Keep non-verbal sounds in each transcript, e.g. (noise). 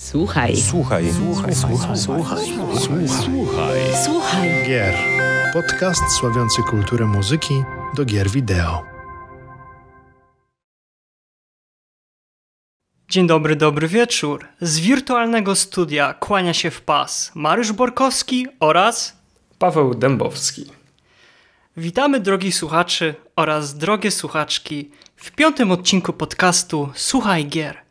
Słuchaj. Słuchaj. Słuchaj. Słuchaj. Słuchaj. Słuchaj. Słuchaj. Gier. Podcast sławiący kulturę muzyki do gier wideo. Dzień dobry, dobry wieczór. Z wirtualnego studia kłania się w pas Mariusz Borkowski oraz Paweł Dębowski. Witamy drogi słuchaczy oraz drogie słuchaczki w piątym odcinku podcastu Słuchaj Gier –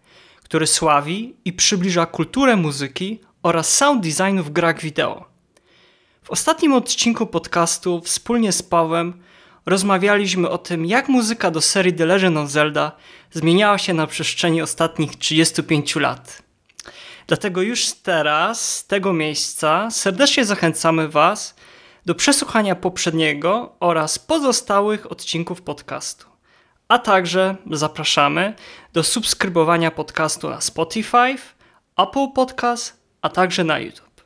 który sławi i przybliża kulturę muzyki oraz sound designu w grach wideo. W ostatnim odcinku podcastu wspólnie z Pawłem rozmawialiśmy o tym, jak muzyka do serii The Legend of Zelda zmieniała się na przestrzeni ostatnich 35 lat. Dlatego już teraz, z tego miejsca, serdecznie zachęcamy Was do przesłuchania poprzedniego oraz pozostałych odcinków podcastu a także zapraszamy do subskrybowania podcastu na Spotify, Apple Podcast, a także na YouTube.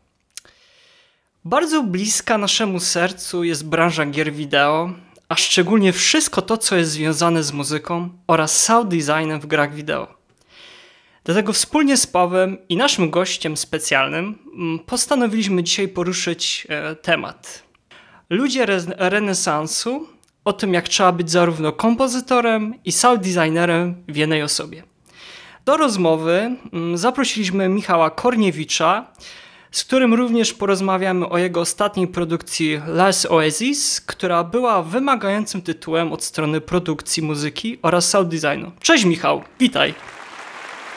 Bardzo bliska naszemu sercu jest branża gier wideo, a szczególnie wszystko to, co jest związane z muzyką oraz sound designem w grach wideo. Dlatego wspólnie z Pawłem i naszym gościem specjalnym mm, postanowiliśmy dzisiaj poruszyć e, temat. Ludzie renesansu o tym, jak trzeba być zarówno kompozytorem i sound designerem w jednej osobie. Do rozmowy mm, zaprosiliśmy Michała Korniewicza, z którym również porozmawiamy o jego ostatniej produkcji Les Oasis, która była wymagającym tytułem od strony produkcji muzyki oraz sound designu. Cześć Michał, witaj.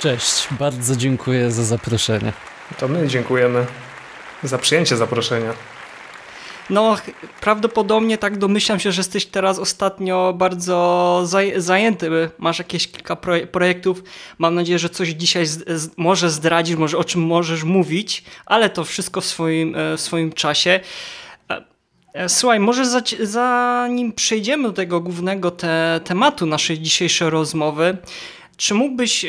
Cześć, bardzo dziękuję za zaproszenie. To my dziękujemy za przyjęcie zaproszenia. No, prawdopodobnie tak domyślam się, że jesteś teraz ostatnio bardzo zaj zajęty. Masz jakieś kilka projektów. Mam nadzieję, że coś dzisiaj może zdradzisz, może o czym możesz mówić, ale to wszystko w swoim, e, w swoim czasie. E, e, słuchaj, może za, zanim przejdziemy do tego głównego te tematu naszej dzisiejszej rozmowy, czy mógłbyś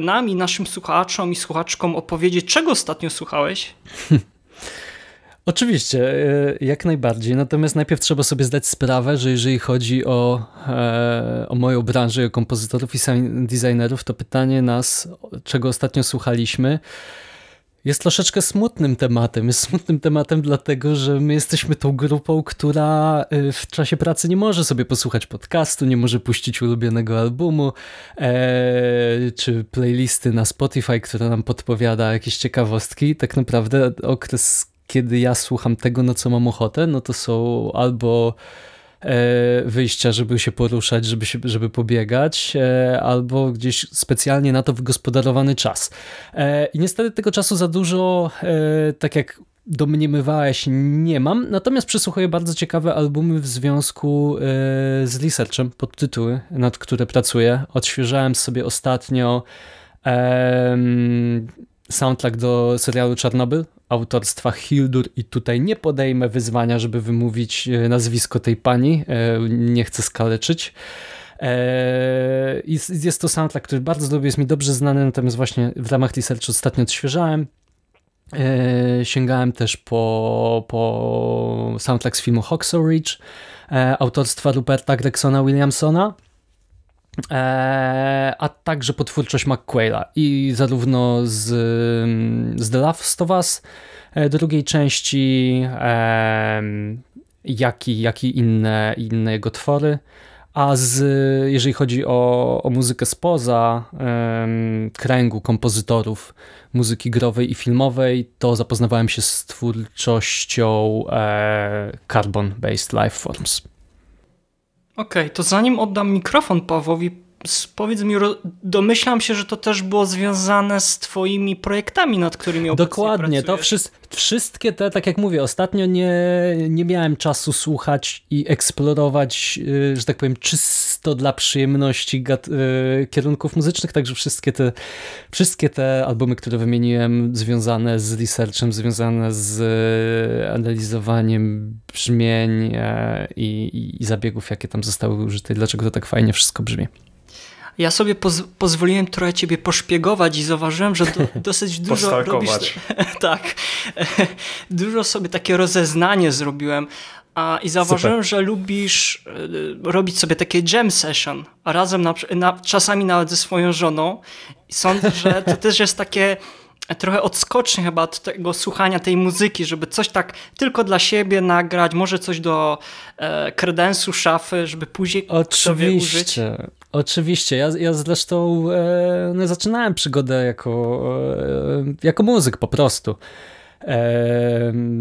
nami, nam i naszym słuchaczom i słuchaczkom opowiedzieć, czego ostatnio słuchałeś? (laughs) Oczywiście, e, jak najbardziej. Natomiast najpierw trzeba sobie zdać sprawę, że jeżeli chodzi o, e, o moją branżę, o kompozytorów i designerów, to pytanie nas, czego ostatnio słuchaliśmy, jest troszeczkę smutnym tematem. Jest smutnym tematem dlatego, że my jesteśmy tą grupą, która e, w czasie pracy nie może sobie posłuchać podcastu, nie może puścić ulubionego albumu, czy playlisty na Spotify, która nam podpowiada jakieś ciekawostki. Tak naprawdę okres kiedy ja słucham tego, na co mam ochotę, no to są albo e, wyjścia, żeby się poruszać, żeby, się, żeby pobiegać, e, albo gdzieś specjalnie na to wygospodarowany czas. E, I niestety tego czasu za dużo, tak jak domniemywałeś, nie mam. Natomiast przysłuchuję bardzo ciekawe albumy w związku z researchem pod tytuły, nad które pracuję. Odświeżałem sobie ostatnio soundtrack do serialu Czarnobyl autorstwa Hildur i tutaj nie podejmę wyzwania, żeby wymówić e, nazwisko tej pani, e, nie chcę skaleczyć. Jest, jest to soundtrack, który bardzo lubię, jest mi dobrze znany, natomiast właśnie w ramach researchu ostatnio odświeżałem. E, sięgałem też po, po soundtrack z filmu Hawksaw Ridge autorstwa Ruperta Gregsona Williamsona. Eee, a także potwórczość McQuaila i zarówno z, z The Last of Us e, drugiej części, jak i, jak i inne, inne jego twory. A z, jeżeli chodzi o, o muzykę spoza kręgu kompozytorów muzyki growej i filmowej, to zapoznawałem się z twórczością e, Carbon Based Lifeforms. Okej, okay, to zanim oddam mikrofon Pawłowi, powiedz mi, domyślam się, że to też było związane z twoimi projektami, nad którymi obecnie Dokładnie, pracujesz. to wszy wszystkie te, tak jak mówię, ostatnio nie, nie miałem czasu słuchać i eksplorować, y, że tak powiem, czysto dla przyjemności y, kierunków muzycznych, także wszystkie te, wszystkie te albumy, które wymieniłem, związane z researchem, związane z y, analizowaniem brzmień e, i, i, i zabiegów, jakie tam zostały użyte, dlaczego to tak fajnie wszystko brzmi ja sobie poz pozwoliłem trochę ciebie poszpiegować i zauważyłem, że do (laughs) dosyć dużo robisz... (laughs) tak. (laughs) dużo sobie takie rozeznanie zrobiłem. A, I zauważyłem, Super. że lubisz e, robić sobie takie jam session, a razem na, na, czasami nawet ze swoją żoną. I sądzę, że to też jest takie e, trochę odskocznie chyba od tego słuchania tej muzyki, żeby coś tak tylko dla siebie nagrać, może coś do e, kredensu, szafy, żeby później Oczywiście. sobie użyć. Oczywiście, ja, ja zresztą e, no, zaczynałem przygodę jako, e, jako muzyk po prostu. E,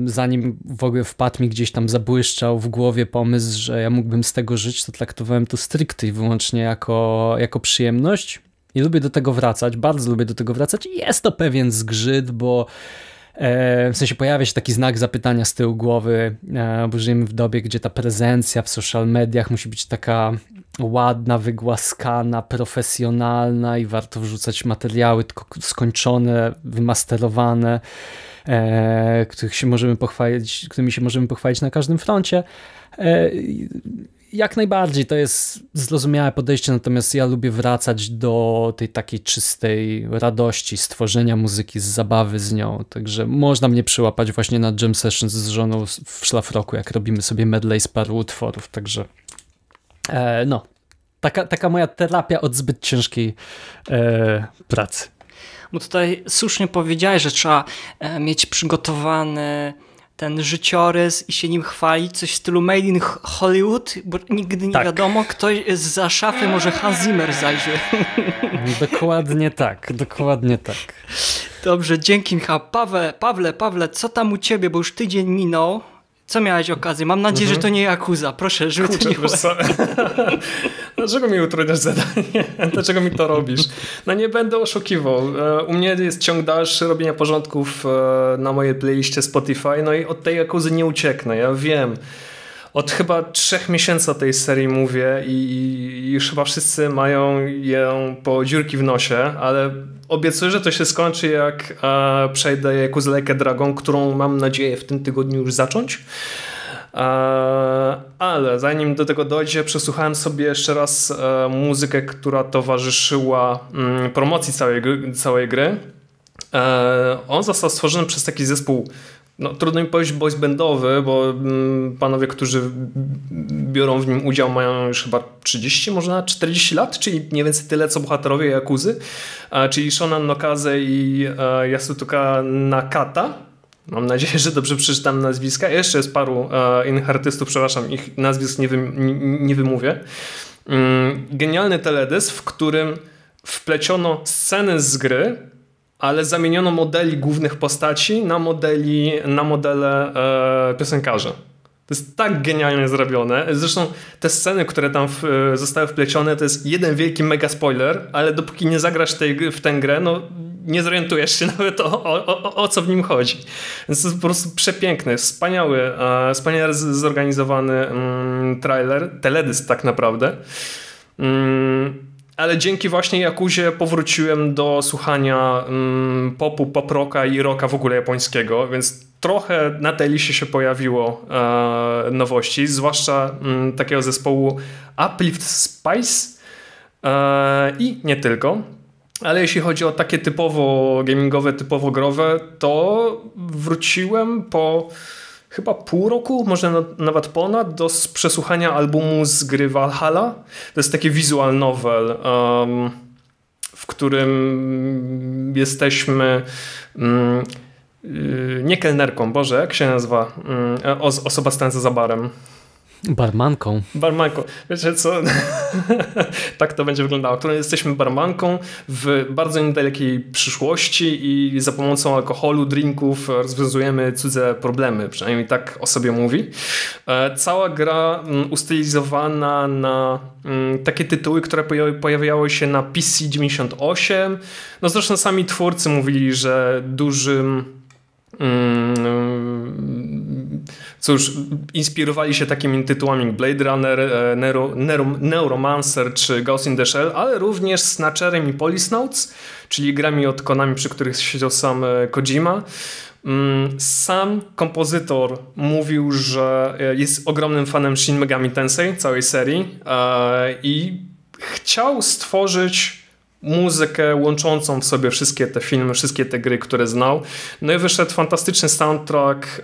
zanim w ogóle wpadł mi gdzieś tam zabłyszczał w głowie pomysł, że ja mógłbym z tego żyć, to traktowałem to stricte i wyłącznie jako, jako przyjemność. I lubię do tego wracać, bardzo lubię do tego wracać. Jest to pewien zgrzyt, bo E, w sensie pojawia się taki znak zapytania z tyłu głowy, e, bo żyjemy w dobie, gdzie ta prezencja w social mediach musi być taka ładna, wygłaskana, profesjonalna i warto wrzucać materiały tylko skończone, wymasterowane, e, których się możemy pochwalić, którymi się możemy pochwalić na każdym froncie jak najbardziej, to jest zrozumiałe podejście, natomiast ja lubię wracać do tej takiej czystej radości stworzenia muzyki, z zabawy z nią, także można mnie przyłapać właśnie na jam sessions z żoną w szlafroku, jak robimy sobie medley z paru utworów, także e, no, taka, taka moja terapia od zbyt ciężkiej e, pracy. Bo tutaj słusznie powiedziałeś, że trzeba e, mieć przygotowany ten życiorys i się nim chwalić, coś w stylu Made in Hollywood, bo nigdy nie tak. wiadomo, ktoś za szafy może Hans Zimmer zajrzy. (laughs) Dokładnie tak, dokładnie tak. Dobrze, dzięki Michał. Pawle, Pawle, Pawle, co tam u ciebie, bo już tydzień minął. Co miałeś okazję? Mam nadzieję, mhm. że to nie Jakuza. Proszę, żeby Kurczę, to nie było. (laughs) Dlaczego mi utrudniasz zadanie? (laughs) Dlaczego mi to robisz? No nie będę oszukiwał. E, u mnie jest ciąg dalszy robienia porządków e, na mojej playliście Spotify, no i od tej akuzy nie ucieknę, ja wiem. Od chyba trzech miesięcy o tej serii mówię i, już chyba wszyscy mają ją po dziurki w nosie, ale obiecuję, że to się skończy jak e, przejdę jakąś Jakuzelejkę Dragon, którą mam nadzieję w tym tygodniu już zacząć. E, ale zanim do tego dojdzie, przesłuchałem sobie jeszcze raz e, muzykę, która towarzyszyła mm, promocji całej, całej gry. E, on został stworzony przez taki zespół no, trudno mi powiedzieć boys bandowy, bo mm, panowie, którzy biorą w nim udział, mają już chyba 30, może 40 lat, czyli mniej więcej tyle co bohaterowie Jakuzy, czyli Shonan Nokaze i Yasutoka Nakata. Mam nadzieję, że dobrze przeczytam nazwiska. Jeszcze jest paru e, innych artystów, przepraszam, ich nazwisk nie, wy, nie wymówię. Mm, genialny teledysk, w którym wpleciono sceny z gry, ale zamieniono modeli głównych postaci na modeli, na modele e, piosenkarzy. To jest tak genialnie zrobione. Zresztą te sceny, które tam w, e, zostały wplecione, to jest jeden wielki mega spoiler, ale dopóki nie zagrasz tej, w tę grę, no nie zorientujesz się (laughs) nawet o, o, o, o co w nim chodzi. Więc to jest po prostu przepiękny, wspaniały, e, wspaniale zorganizowany mm, trailer, teledysk tak naprawdę. Mm, ale dzięki właśnie Jakuzie powróciłem do słuchania mm, popu, poproka i rocka w ogóle japońskiego, więc trochę na tej liście się pojawiło e, nowości, zwłaszcza m, mm, takiego zespołu Uplift Spice e, i nie tylko. Ale jeśli chodzi o takie typowo gamingowe, typowo growe, to wróciłem po chyba pół roku, może nawet ponad, do przesłuchania albumu z gry Valhalla. To jest taki visual novel, um, w którym jesteśmy. Um, Yy, nie kelnerką, Boże, jak się nazywa yy, osoba stająca za barem? Barmanką. Barmanką. Wiecie co? (laughs) tak to będzie wyglądało. Którą jesteśmy barmanką w bardzo niedalekiej przyszłości i za pomocą alkoholu, drinków rozwiązujemy cudze problemy. Przynajmniej tak o sobie mówi. E, cała gra mm, ustylizowana na mm, takie tytuły, które pojawiały się na PC 98. No zresztą sami twórcy mówili, że dużym Mm, cóż, inspirowali się takimi tytułami Blade Runner, e, Neuro, Neuro, Neuromancer czy Ghost in the Shell, ale również Snatcherem i Polisnauts, czyli grami od Konami, przy których siedział sam e, Kojima. Mm, sam kompozytor mówił, że e, jest ogromnym fanem Shin Megami Tensei, całej serii i chciał stworzyć muzykę łączącą w sobie wszystkie te filmy, wszystkie te gry, które znał. No i wyszedł fantastyczny soundtrack e,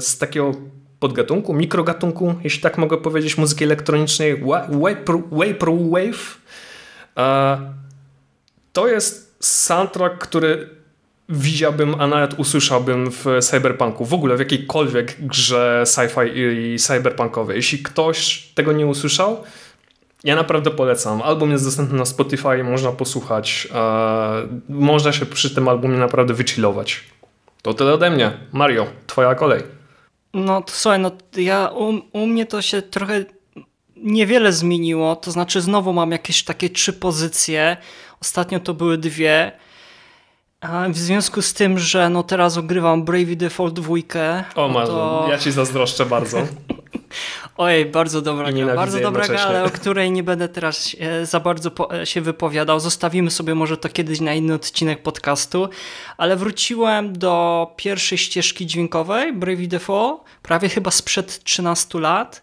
z takiego podgatunku, mikrogatunku, jeśli tak mogę powiedzieć, muzyki elektronicznej, Vaporwave. E, to jest soundtrack, który widziałbym, a nawet usłyszałbym w cyberpunku, w ogóle w jakiejkolwiek grze sci-fi i cyberpunkowej. Jeśli ktoś tego nie usłyszał, ja naprawdę polecam. Album jest dostępny na Spotify, można posłuchać. E, można się przy tym albumie naprawdę wychillować. To tyle ode mnie. Mario, twoja kolej. No to słuchaj, no ja u, u mnie to się trochę niewiele zmieniło, to znaczy znowu mam jakieś takie trzy pozycje. Ostatnio to były dwie. A w związku z tym, że no teraz ogrywam Brave Default 2. O, no to... ja ci zazdroszczę bardzo. (laughs) Ojej, bardzo dobra gra, bardzo dobra gra, ale o której nie będę teraz e, za bardzo e, się wypowiadał. Zostawimy sobie może to kiedyś na inny odcinek podcastu, ale wróciłem do pierwszej ścieżki dźwiękowej Brave Default, prawie chyba sprzed 13 lat.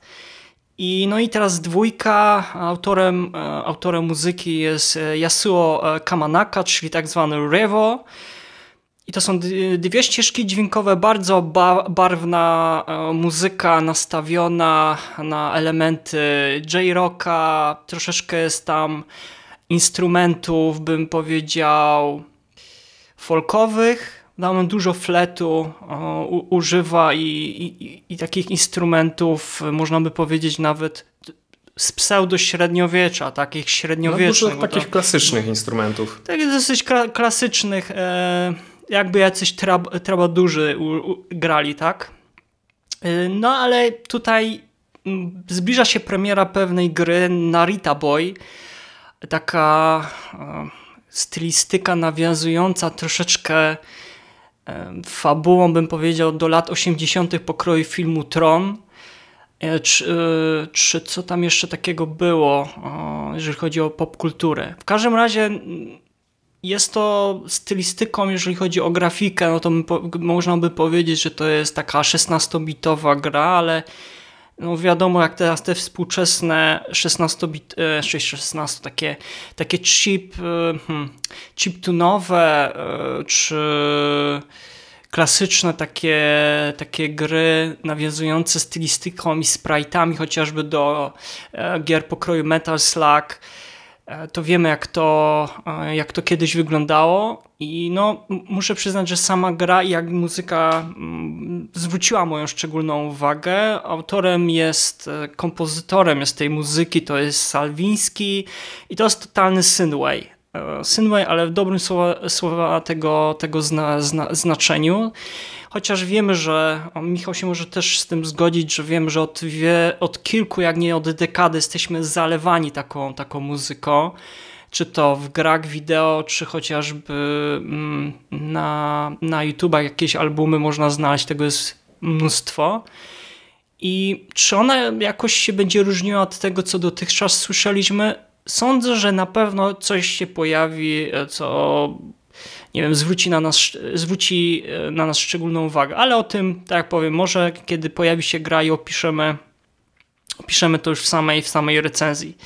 I no i teraz dwójka, autorem, e, autorem muzyki jest Yasuo Kamanaka, czyli tak zwany Revo. I to są dwie ścieżki dźwiękowe, bardzo ba barwna e, muzyka nastawiona na elementy J-rocka, troszeczkę jest tam instrumentów, bym powiedział, folkowych. Tam dużo fletu o, e, używa i, i, i takich instrumentów, e, można by powiedzieć nawet z pseudo-średniowiecza, takich średniowiecznych. No, dużo takich to, klasycznych instrumentów. Tak, dosyć kla klasycznych. E, jakby jacyś trab, trabadurzy u, u, grali, tak? Y, no ale tutaj mm, zbliża się premiera pewnej gry Narita Boy, taka y, stylistyka nawiązująca troszeczkę y, fabułą, bym powiedział, do lat 80. pokroju filmu Tron. Czy, czy co tam jeszcze takiego było, jeżeli chodzi o popkulturę? W każdym razie mm, jest to stylistyką, jeżeli chodzi o grafikę, no to można by powiedzieć, że to jest taka 16-bitowa gra, ale no wiadomo, jak teraz te współczesne 16-bit, 16 e, takie, takie chip, e, hmm, e, czy klasyczne takie, takie gry nawiązujące stylistyką i sprite'ami, chociażby do gier pokroju Metal Slug, E, to wiemy, jak to, e, jak to kiedyś wyglądało. I no, muszę przyznać, że sama gra i jak muzyka mm, zwróciła moją szczególną uwagę. Autorem jest, e, kompozytorem jest tej muzyki, to jest Salwiński i to jest totalny synway. E, Synway, ale w dobrym słowa, słowa tego, tego zna, zna, znaczeniu. Chociaż wiemy, że Michał się może też z tym zgodzić, że wiem, że od, wie, od kilku, jak nie od dekady, jesteśmy zalewani taką, taką muzyką czy to w grach wideo, czy chociażby mm, na, na YouTubach jakieś albumy można znaleźć, tego jest mnóstwo. I czy ona jakoś się będzie różniła od tego, co dotychczas słyszeliśmy? sądzę, że na pewno coś się pojawi, e, co nie wiem, zwróci na, nas, zwróci e, na nas szczególną uwagę, ale o tym, tak jak powiem, może kiedy pojawi się gra i opiszemy, opiszemy to już w samej, w samej recenzji.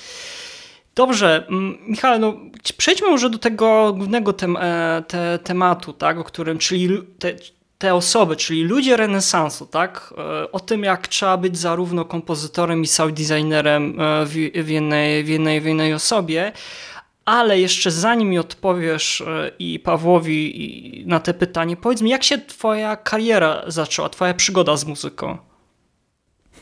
Dobrze, Michał, no, przejdźmy może do tego głównego tem e, te tematu, tak, o którym, czyli te, te osoby, czyli ludzie renesansu, tak, e, o tym jak trzeba być zarówno kompozytorem i sound designerem e, w, w, jednej, w, jednej, w jednej osobie, ale jeszcze zanim mi odpowiesz e, i Pawłowi na te pytanie, powiedz mi, jak się twoja kariera zaczęła, twoja przygoda z muzyką?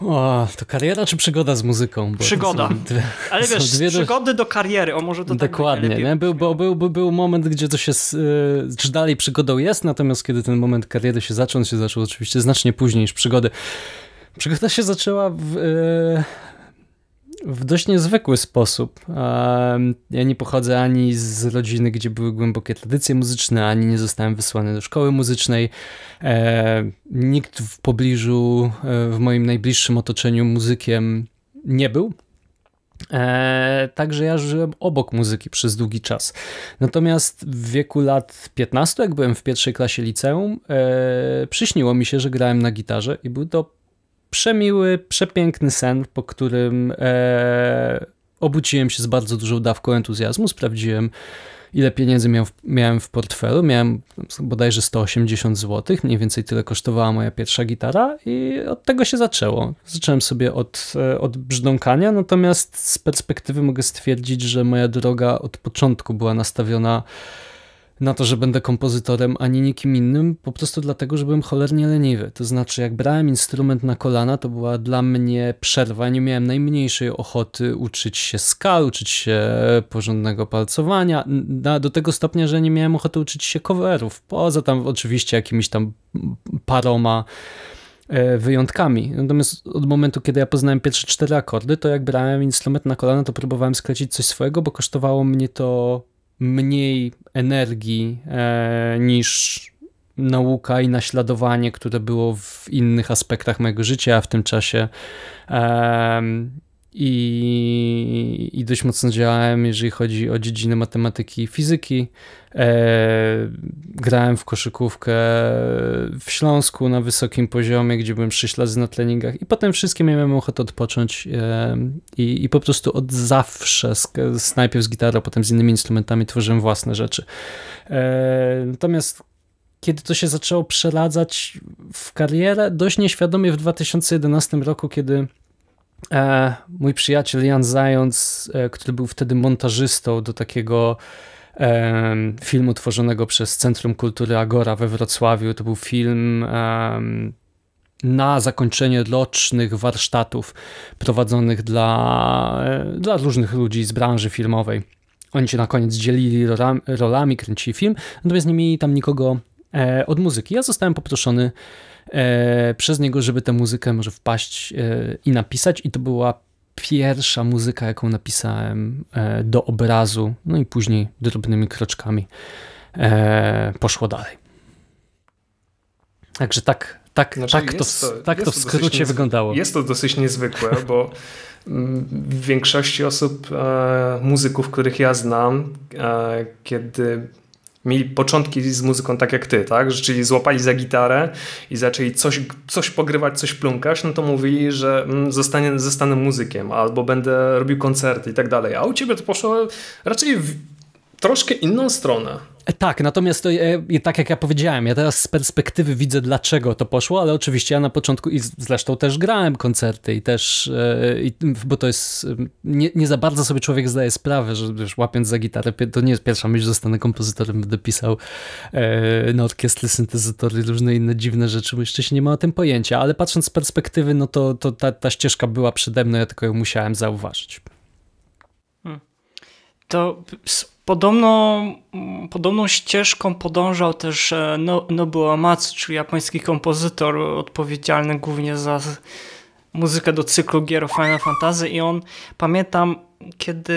O, to kariera czy przygoda z muzyką? przygoda. Dwie, (laughs) Ale wiesz, dwie... przygody do kariery, o może to tak Dokładnie, tak nie? Był, bo, był, był, moment, gdzie to się, y, czy dalej przygodą jest, natomiast kiedy ten moment kariery się zaczął, się zaczął oczywiście znacznie później niż przygody. Przygoda się zaczęła w, y, w dość niezwykły sposób. Ja nie pochodzę ani z rodziny, gdzie były głębokie tradycje muzyczne, ani nie zostałem wysłany do szkoły muzycznej. Nikt w pobliżu, e, w moim najbliższym otoczeniu muzykiem nie był. E, także ja żyłem obok muzyki przez długi czas. Natomiast w wieku lat 15, jak byłem w pierwszej klasie liceum, e, przyśniło mi się, że grałem na gitarze i był to przemiły, przepiękny sen, po którym e, obudziłem się z bardzo dużą dawką entuzjazmu, sprawdziłem ile pieniędzy miał, miałem w portfelu, miałem bodajże 180 zł, mniej więcej tyle kosztowała moja pierwsza gitara i od tego się zaczęło. Zacząłem sobie od, e, od brzdąkania, natomiast z perspektywy mogę stwierdzić, że moja droga od początku była nastawiona na to, że będę kompozytorem, ani nikim innym, po prostu dlatego, że byłem cholernie leniwy. To znaczy, jak brałem instrument na kolana, to była dla mnie przerwa, nie miałem najmniejszej ochoty uczyć się skal, uczyć się porządnego palcowania, do tego stopnia, że nie miałem ochoty uczyć się coverów, poza tam oczywiście jakimiś tam paroma e, wyjątkami. Natomiast od momentu, kiedy ja poznałem pierwsze cztery akordy, to jak brałem instrument na kolana, to próbowałem sklecić coś swojego, bo kosztowało mnie to mniej energii e, niż nauka i naśladowanie, które było w innych aspektach mojego życia, w tym czasie e, i, i dość mocno działałem, jeżeli chodzi o dziedziny matematyki i fizyki. E, grałem w koszykówkę w Śląsku na wysokim poziomie, gdzie byłem 6 lat na treningach i potem wszystkie miałem ochotę odpocząć e, i, i po prostu od zawsze z, z, najpierw z gitarą, potem z innymi instrumentami tworzyłem własne rzeczy. E, natomiast kiedy to się zaczęło przeradzać w karierę, dość nieświadomie w 2011 roku, kiedy E, mój przyjaciel Jan Zając, e, który był wtedy montażystą do takiego filmu tworzonego przez Centrum Kultury Agora we Wrocławiu. To był film na zakończenie locznych warsztatów prowadzonych dla, e, dla różnych ludzi z branży filmowej. Oni się na koniec dzielili rolami, rolami kręcili film, natomiast nie mieli tam nikogo od muzyki. Ja zostałem poproszony e, przez niego, żeby tę muzykę może wpaść e, i napisać. I to była pierwsza muzyka, jaką napisałem e, do obrazu, no i później drobnymi kroczkami e, poszło dalej. Także tak, tak, znaczy tak, to, to, tak to w skrócie wyglądało. Jest to dosyć niezwykłe, bo mm, w większości osób, e, muzyków, których ja znam, e, kiedy mieli początki z muzyką tak jak ty, tak? Że, czyli złapali za gitarę i zaczęli coś, coś pogrywać, coś plunkać, no to mówili, że zostanę mm, zostanę muzykiem albo będę robił koncerty i tak dalej. A u ciebie to poszło raczej troszkę inną stronę. E, tak, natomiast to e, tak jak ja powiedziałem, ja teraz z perspektywy widzę, dlaczego to poszło, ale oczywiście ja na początku i zresztą też grałem koncerty i też, e, bo to jest, nie, nie, za bardzo sobie człowiek zdaje sprawę, że łapiąc za gitarę, to nie jest pierwsza myśl, że zostanę kompozytorem, będę pisał e, na orkiestry, syntezatory, różne inne dziwne rzeczy, bo jeszcze się nie ma o tym pojęcia, ale patrząc z perspektywy, no to, to ta, ta ścieżka była przede mną, ja tylko ją musiałem zauważyć. Hmm. To Podobną, podobną ścieżką podążał też e, Nobu Nobuo Amatsu, czyli japoński kompozytor odpowiedzialny głównie za muzykę do cyklu gier Final Fantasy i on, pamiętam, kiedy,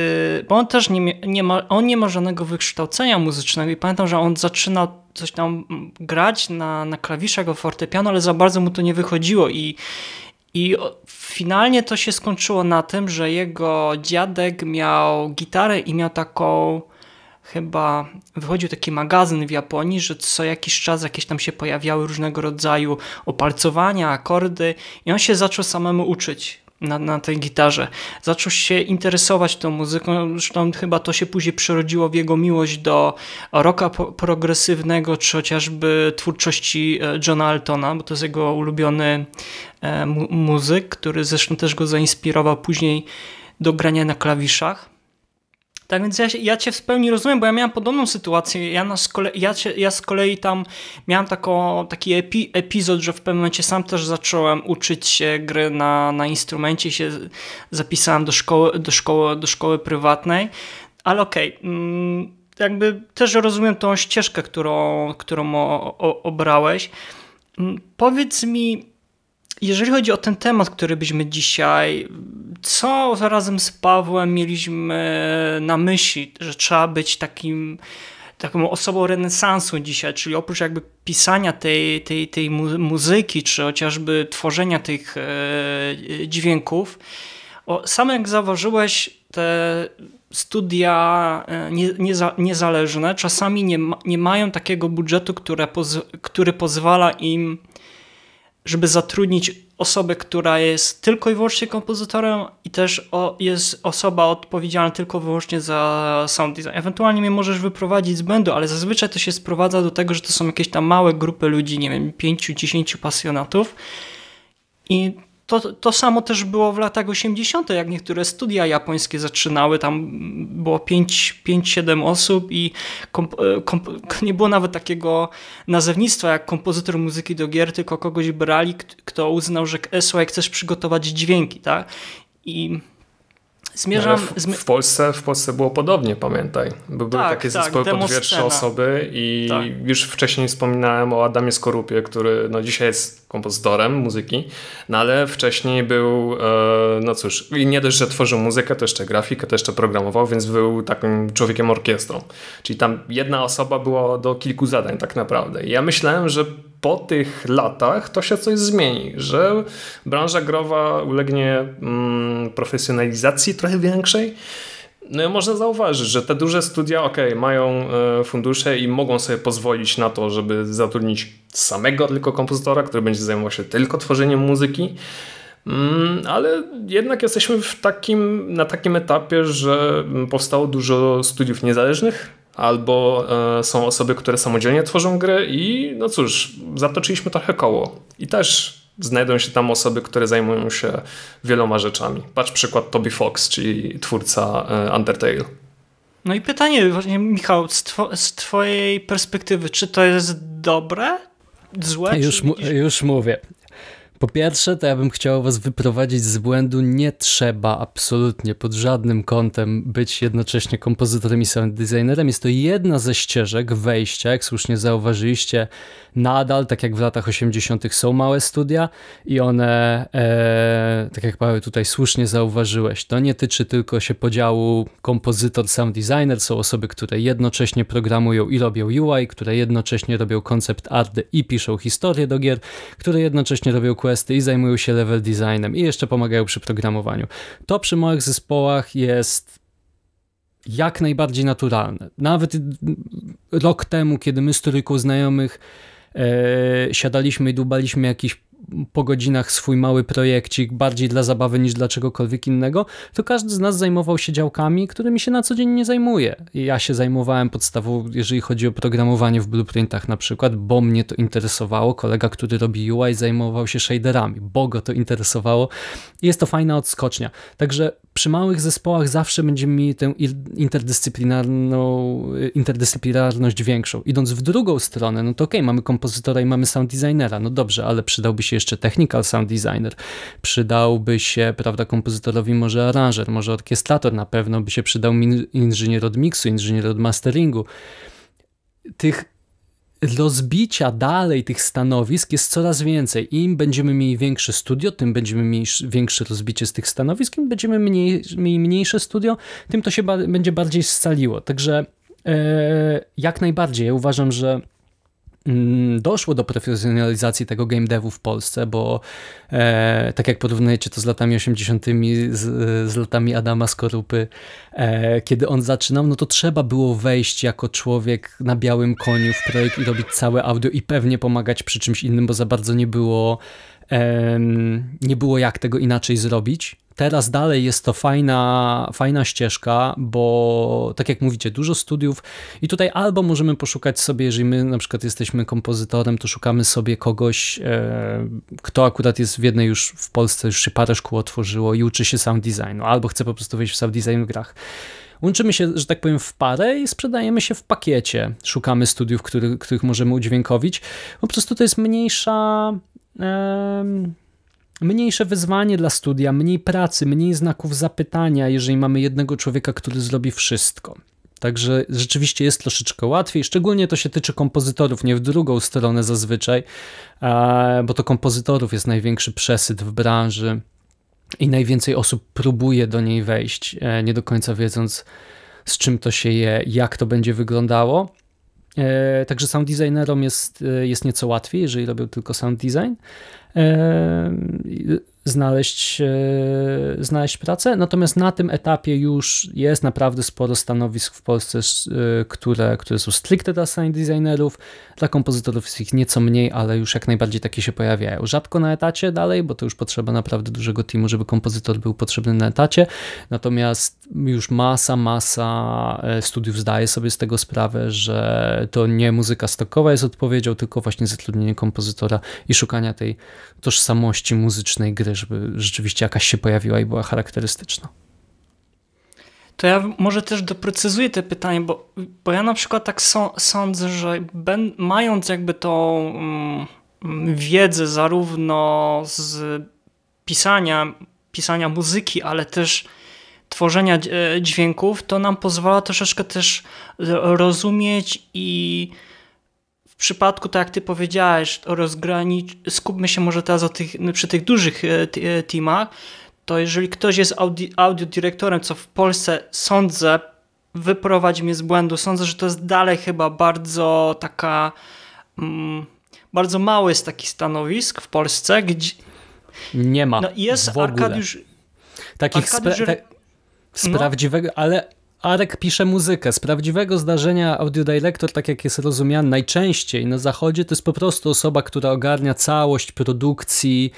bo on też nie, nie, ma, on nie ma żadnego wykształcenia muzycznego i pamiętam, że on zaczynał coś tam grać na, na klawiszach o fortepianu, ale za bardzo mu to nie wychodziło i, i finalnie to się skończyło na tym, że jego dziadek miał gitarę i miał taką chyba wychodził taki magazyn w Japonii, że co jakiś czas jakieś tam się pojawiały różnego rodzaju opalcowania, akordy i on się zaczął samemu uczyć. Na, na tej gitarze. Zaczął się interesować tą muzyką, zresztą chyba to się później przerodziło w jego miłość do rocka progresywnego, czy chociażby twórczości e, Johna Altona, bo to jest jego ulubiony e, muzyk, który zresztą też go zainspirował później do grania na klawiszach. Tak więc ja, ja cię w pełni rozumiem, bo ja miałem podobną sytuację. Ja, na z, kolei, ja, ja z kolei tam miałem tako, taki epi, epizod, że w pewnym momencie sam też zacząłem uczyć się gry na, na instrumencie się zapisałem do szkoły, do szkoły, do szkoły prywatnej. Ale okej. Okay, mm, jakby też rozumiem tą ścieżkę, którą, którą o, o, obrałeś. Mm, powiedz mi, jeżeli chodzi o ten temat, który byśmy dzisiaj co razem z Pawłem mieliśmy na myśli, że trzeba być takim taką osobą renesansu dzisiaj, czyli oprócz jakby pisania tej, tej, tej muzyki, czy chociażby tworzenia tych e, dźwięków, o, sam jak zauważyłeś, te studia e, nie, nie niezależne czasami nie, nie mają takiego budżetu, które poz, który pozwala im żeby zatrudnić osobę, która jest tylko i wyłącznie kompozytorem i też o, jest osoba odpowiedzialna tylko i wyłącznie za sound design. Ewentualnie mnie możesz wyprowadzić z błędu, ale zazwyczaj to się sprowadza do tego, że to są jakieś tam małe grupy ludzi, nie wiem, 5-10 pasjonatów i to, to samo też było w latach 80., jak niektóre studia japońskie zaczynały, tam było 5-7 osób i e, nie było nawet takiego nazewnictwa jak kompozytor muzyki do gier, tylko kogoś brali, kto uznał, że słuchaj, y, chcesz przygotować dźwięki, tak? I Zmierzam, no, w, w, Polsce, w Polsce było podobnie, pamiętaj. Bo były tak, takie tak, zespoły po dwie, trzy osoby i tak. już wcześniej wspominałem o Adamie Skorupie, który no, dzisiaj jest kompozytorem muzyki, no ale wcześniej był, e, no cóż, i nie dość, że tworzył muzykę, to jeszcze grafikę, to jeszcze programował, więc był takim człowiekiem orkiestrą. Czyli tam jedna osoba była do kilku zadań tak naprawdę. I ja myślałem, że po tych latach to się coś zmieni, że branża growa ulegnie mm, profesjonalizacji trochę większej. No i można zauważyć, że te duże studia, ok, mają e, fundusze i mogą sobie pozwolić na to, żeby zatrudnić samego tylko kompozytora, który będzie zajmował się tylko tworzeniem muzyki. Mm, ale jednak jesteśmy w takim, na takim etapie, że powstało dużo studiów niezależnych, albo e, są osoby, które samodzielnie tworzą gry i no cóż, zatoczyliśmy trochę koło. I też znajdą się tam osoby, które zajmują się wieloma rzeczami. Patrz przykład Toby Fox, czyli twórca e, Undertale. No i pytanie właśnie, Michał, z, two z twojej perspektywy, czy to jest dobre? Złe? Już, już mówię. Po pierwsze, to ja bym chciał was wyprowadzić z błędu. Nie trzeba absolutnie pod żadnym kątem być jednocześnie kompozytorem i sound designerem. Jest to jedna ze ścieżek wejścia, jak słusznie zauważyliście. Nadal, tak jak w latach 80., są małe studia i one, e, tak jak Paweł tutaj słusznie zauważyłeś, to nie tyczy tylko się podziału kompozytor, sound designer. Są osoby, które jednocześnie programują i robią UI, które jednocześnie robią koncept arty i piszą historię do gier, które jednocześnie robią quest questy i zajmują się level designem i jeszcze pomagają przy programowaniu. To przy małych zespołach jest jak najbardziej naturalne. Nawet rok temu, kiedy my z trójką znajomych e, siadaliśmy i dubaliśmy jakiś po godzinach swój mały projekcik, bardziej dla zabawy niż dla czegokolwiek innego, to każdy z nas zajmował się działkami, którymi się na co dzień nie zajmuje. Ja się zajmowałem podstawą, jeżeli chodzi o programowanie w blueprintach na przykład, bo mnie to interesowało. Kolega, który robi UI, zajmował się shaderami, bo go to interesowało. Jest to fajna odskocznia. Także przy małych zespołach zawsze będziemy mieli tę interdyscyplinarną, y, interdyscyplinarność większą. Idąc w drugą stronę, no to ok, mamy kompozytora i mamy sound designera, no dobrze, ale przydałby się się jeszcze technical sound designer, przydałby się, prawda, kompozytorowi może aranżer, może orkiestrator, na pewno by się przydał inżynier od miksu, inżynier od masteringu. Tych rozbicia dalej tych stanowisk jest coraz więcej. Im będziemy mieli większe studio, tym będziemy mieli większe rozbicie z tych stanowisk, im będziemy mniej, mieli mniejsze studio, tym to się ba będzie bardziej scaliło. Także e, jak najbardziej ja uważam, że Mm, doszło do profesjonalizacji tego game devu w Polsce, bo e, tak jak porównujecie to z latami 80., z, z latami Adama Skorupy, e, kiedy on zaczynał, no to trzeba było wejść jako człowiek na białym koniu w projekt i robić całe audio i pewnie pomagać przy czymś innym, bo za bardzo nie było, nie było jak tego inaczej zrobić. Teraz dalej jest to fajna, fajna ścieżka, bo tak jak mówicie, dużo studiów i tutaj albo możemy poszukać sobie, jeżeli my na przykład jesteśmy kompozytorem, to szukamy sobie kogoś, e, kto akurat jest w jednej już w Polsce, już się parę szkół otworzyło i uczy się sound designu, albo chce po prostu wejść w sound design w grach. Łączymy się, że tak powiem, w parę i sprzedajemy się w pakiecie. Szukamy studiów, który, których możemy udźwiękowić. Po prostu to jest mniejsza... E, mniejsze wyzwanie dla studia, mniej pracy, mniej znaków zapytania, jeżeli mamy jednego człowieka, który zrobi wszystko. Także rzeczywiście jest troszeczkę łatwiej, szczególnie to się tyczy kompozytorów, nie w drugą stronę zazwyczaj, bo to kompozytorów jest największy przesyt w branży i najwięcej osób próbuje do niej wejść, e, nie do końca wiedząc z czym to się je, jak to będzie wyglądało. E, także sound designerom jest, e, jest nieco łatwiej, jeżeli robią tylko sound design. E, znaleźć, e, znaleźć pracę. Natomiast na tym etapie już jest naprawdę sporo stanowisk w Polsce, e, które, które są stricte dla designerów. Dla kompozytorów jest ich nieco mniej, ale już jak najbardziej takie się pojawiają. Rzadko na etacie dalej, bo to już potrzeba naprawdę dużego teamu, żeby kompozytor był potrzebny na etacie. Natomiast już masa, masa e, studiów zdaje sobie z tego sprawę, że to nie muzyka stokowa jest odpowiedzią, tylko właśnie zatrudnienie kompozytora i szukania tej tożsamości muzycznej gry wady, żeby rzeczywiście jakaś się pojawiła i była charakterystyczna. To ja może też doprecyzuję te pytanie, bo, bo ja na przykład tak so, sądzę, że ben, mając jakby tą mm, mm, wiedzę zarówno z pisania, pisania muzyki, ale też tworzenia e, dźwięków, to nam pozwala troszeczkę też rozumieć i przypadku, tak jak ty powiedziałeś, rozgranicz... skupmy się może teraz o tych, przy tych dużych e, e, teamach, to jeżeli ktoś jest audi audiodirektorem, co w Polsce sądzę, wyprowadzi mnie z błędu, sądzę, że to jest dalej chyba bardzo taka... Mm, bardzo mały jest takich stanowisk w Polsce, gdzie... Nie ma. No, jest w ogóle. Arkadiusz... Takich Arkadiusz... Spra tak, z no. prawdziwego, ale Arek pisze muzykę. Z prawdziwego zdarzenia audiodirektor, tak jak jest rozumiany najczęściej na zachodzie, to jest po prostu osoba, która ogarnia całość produkcji,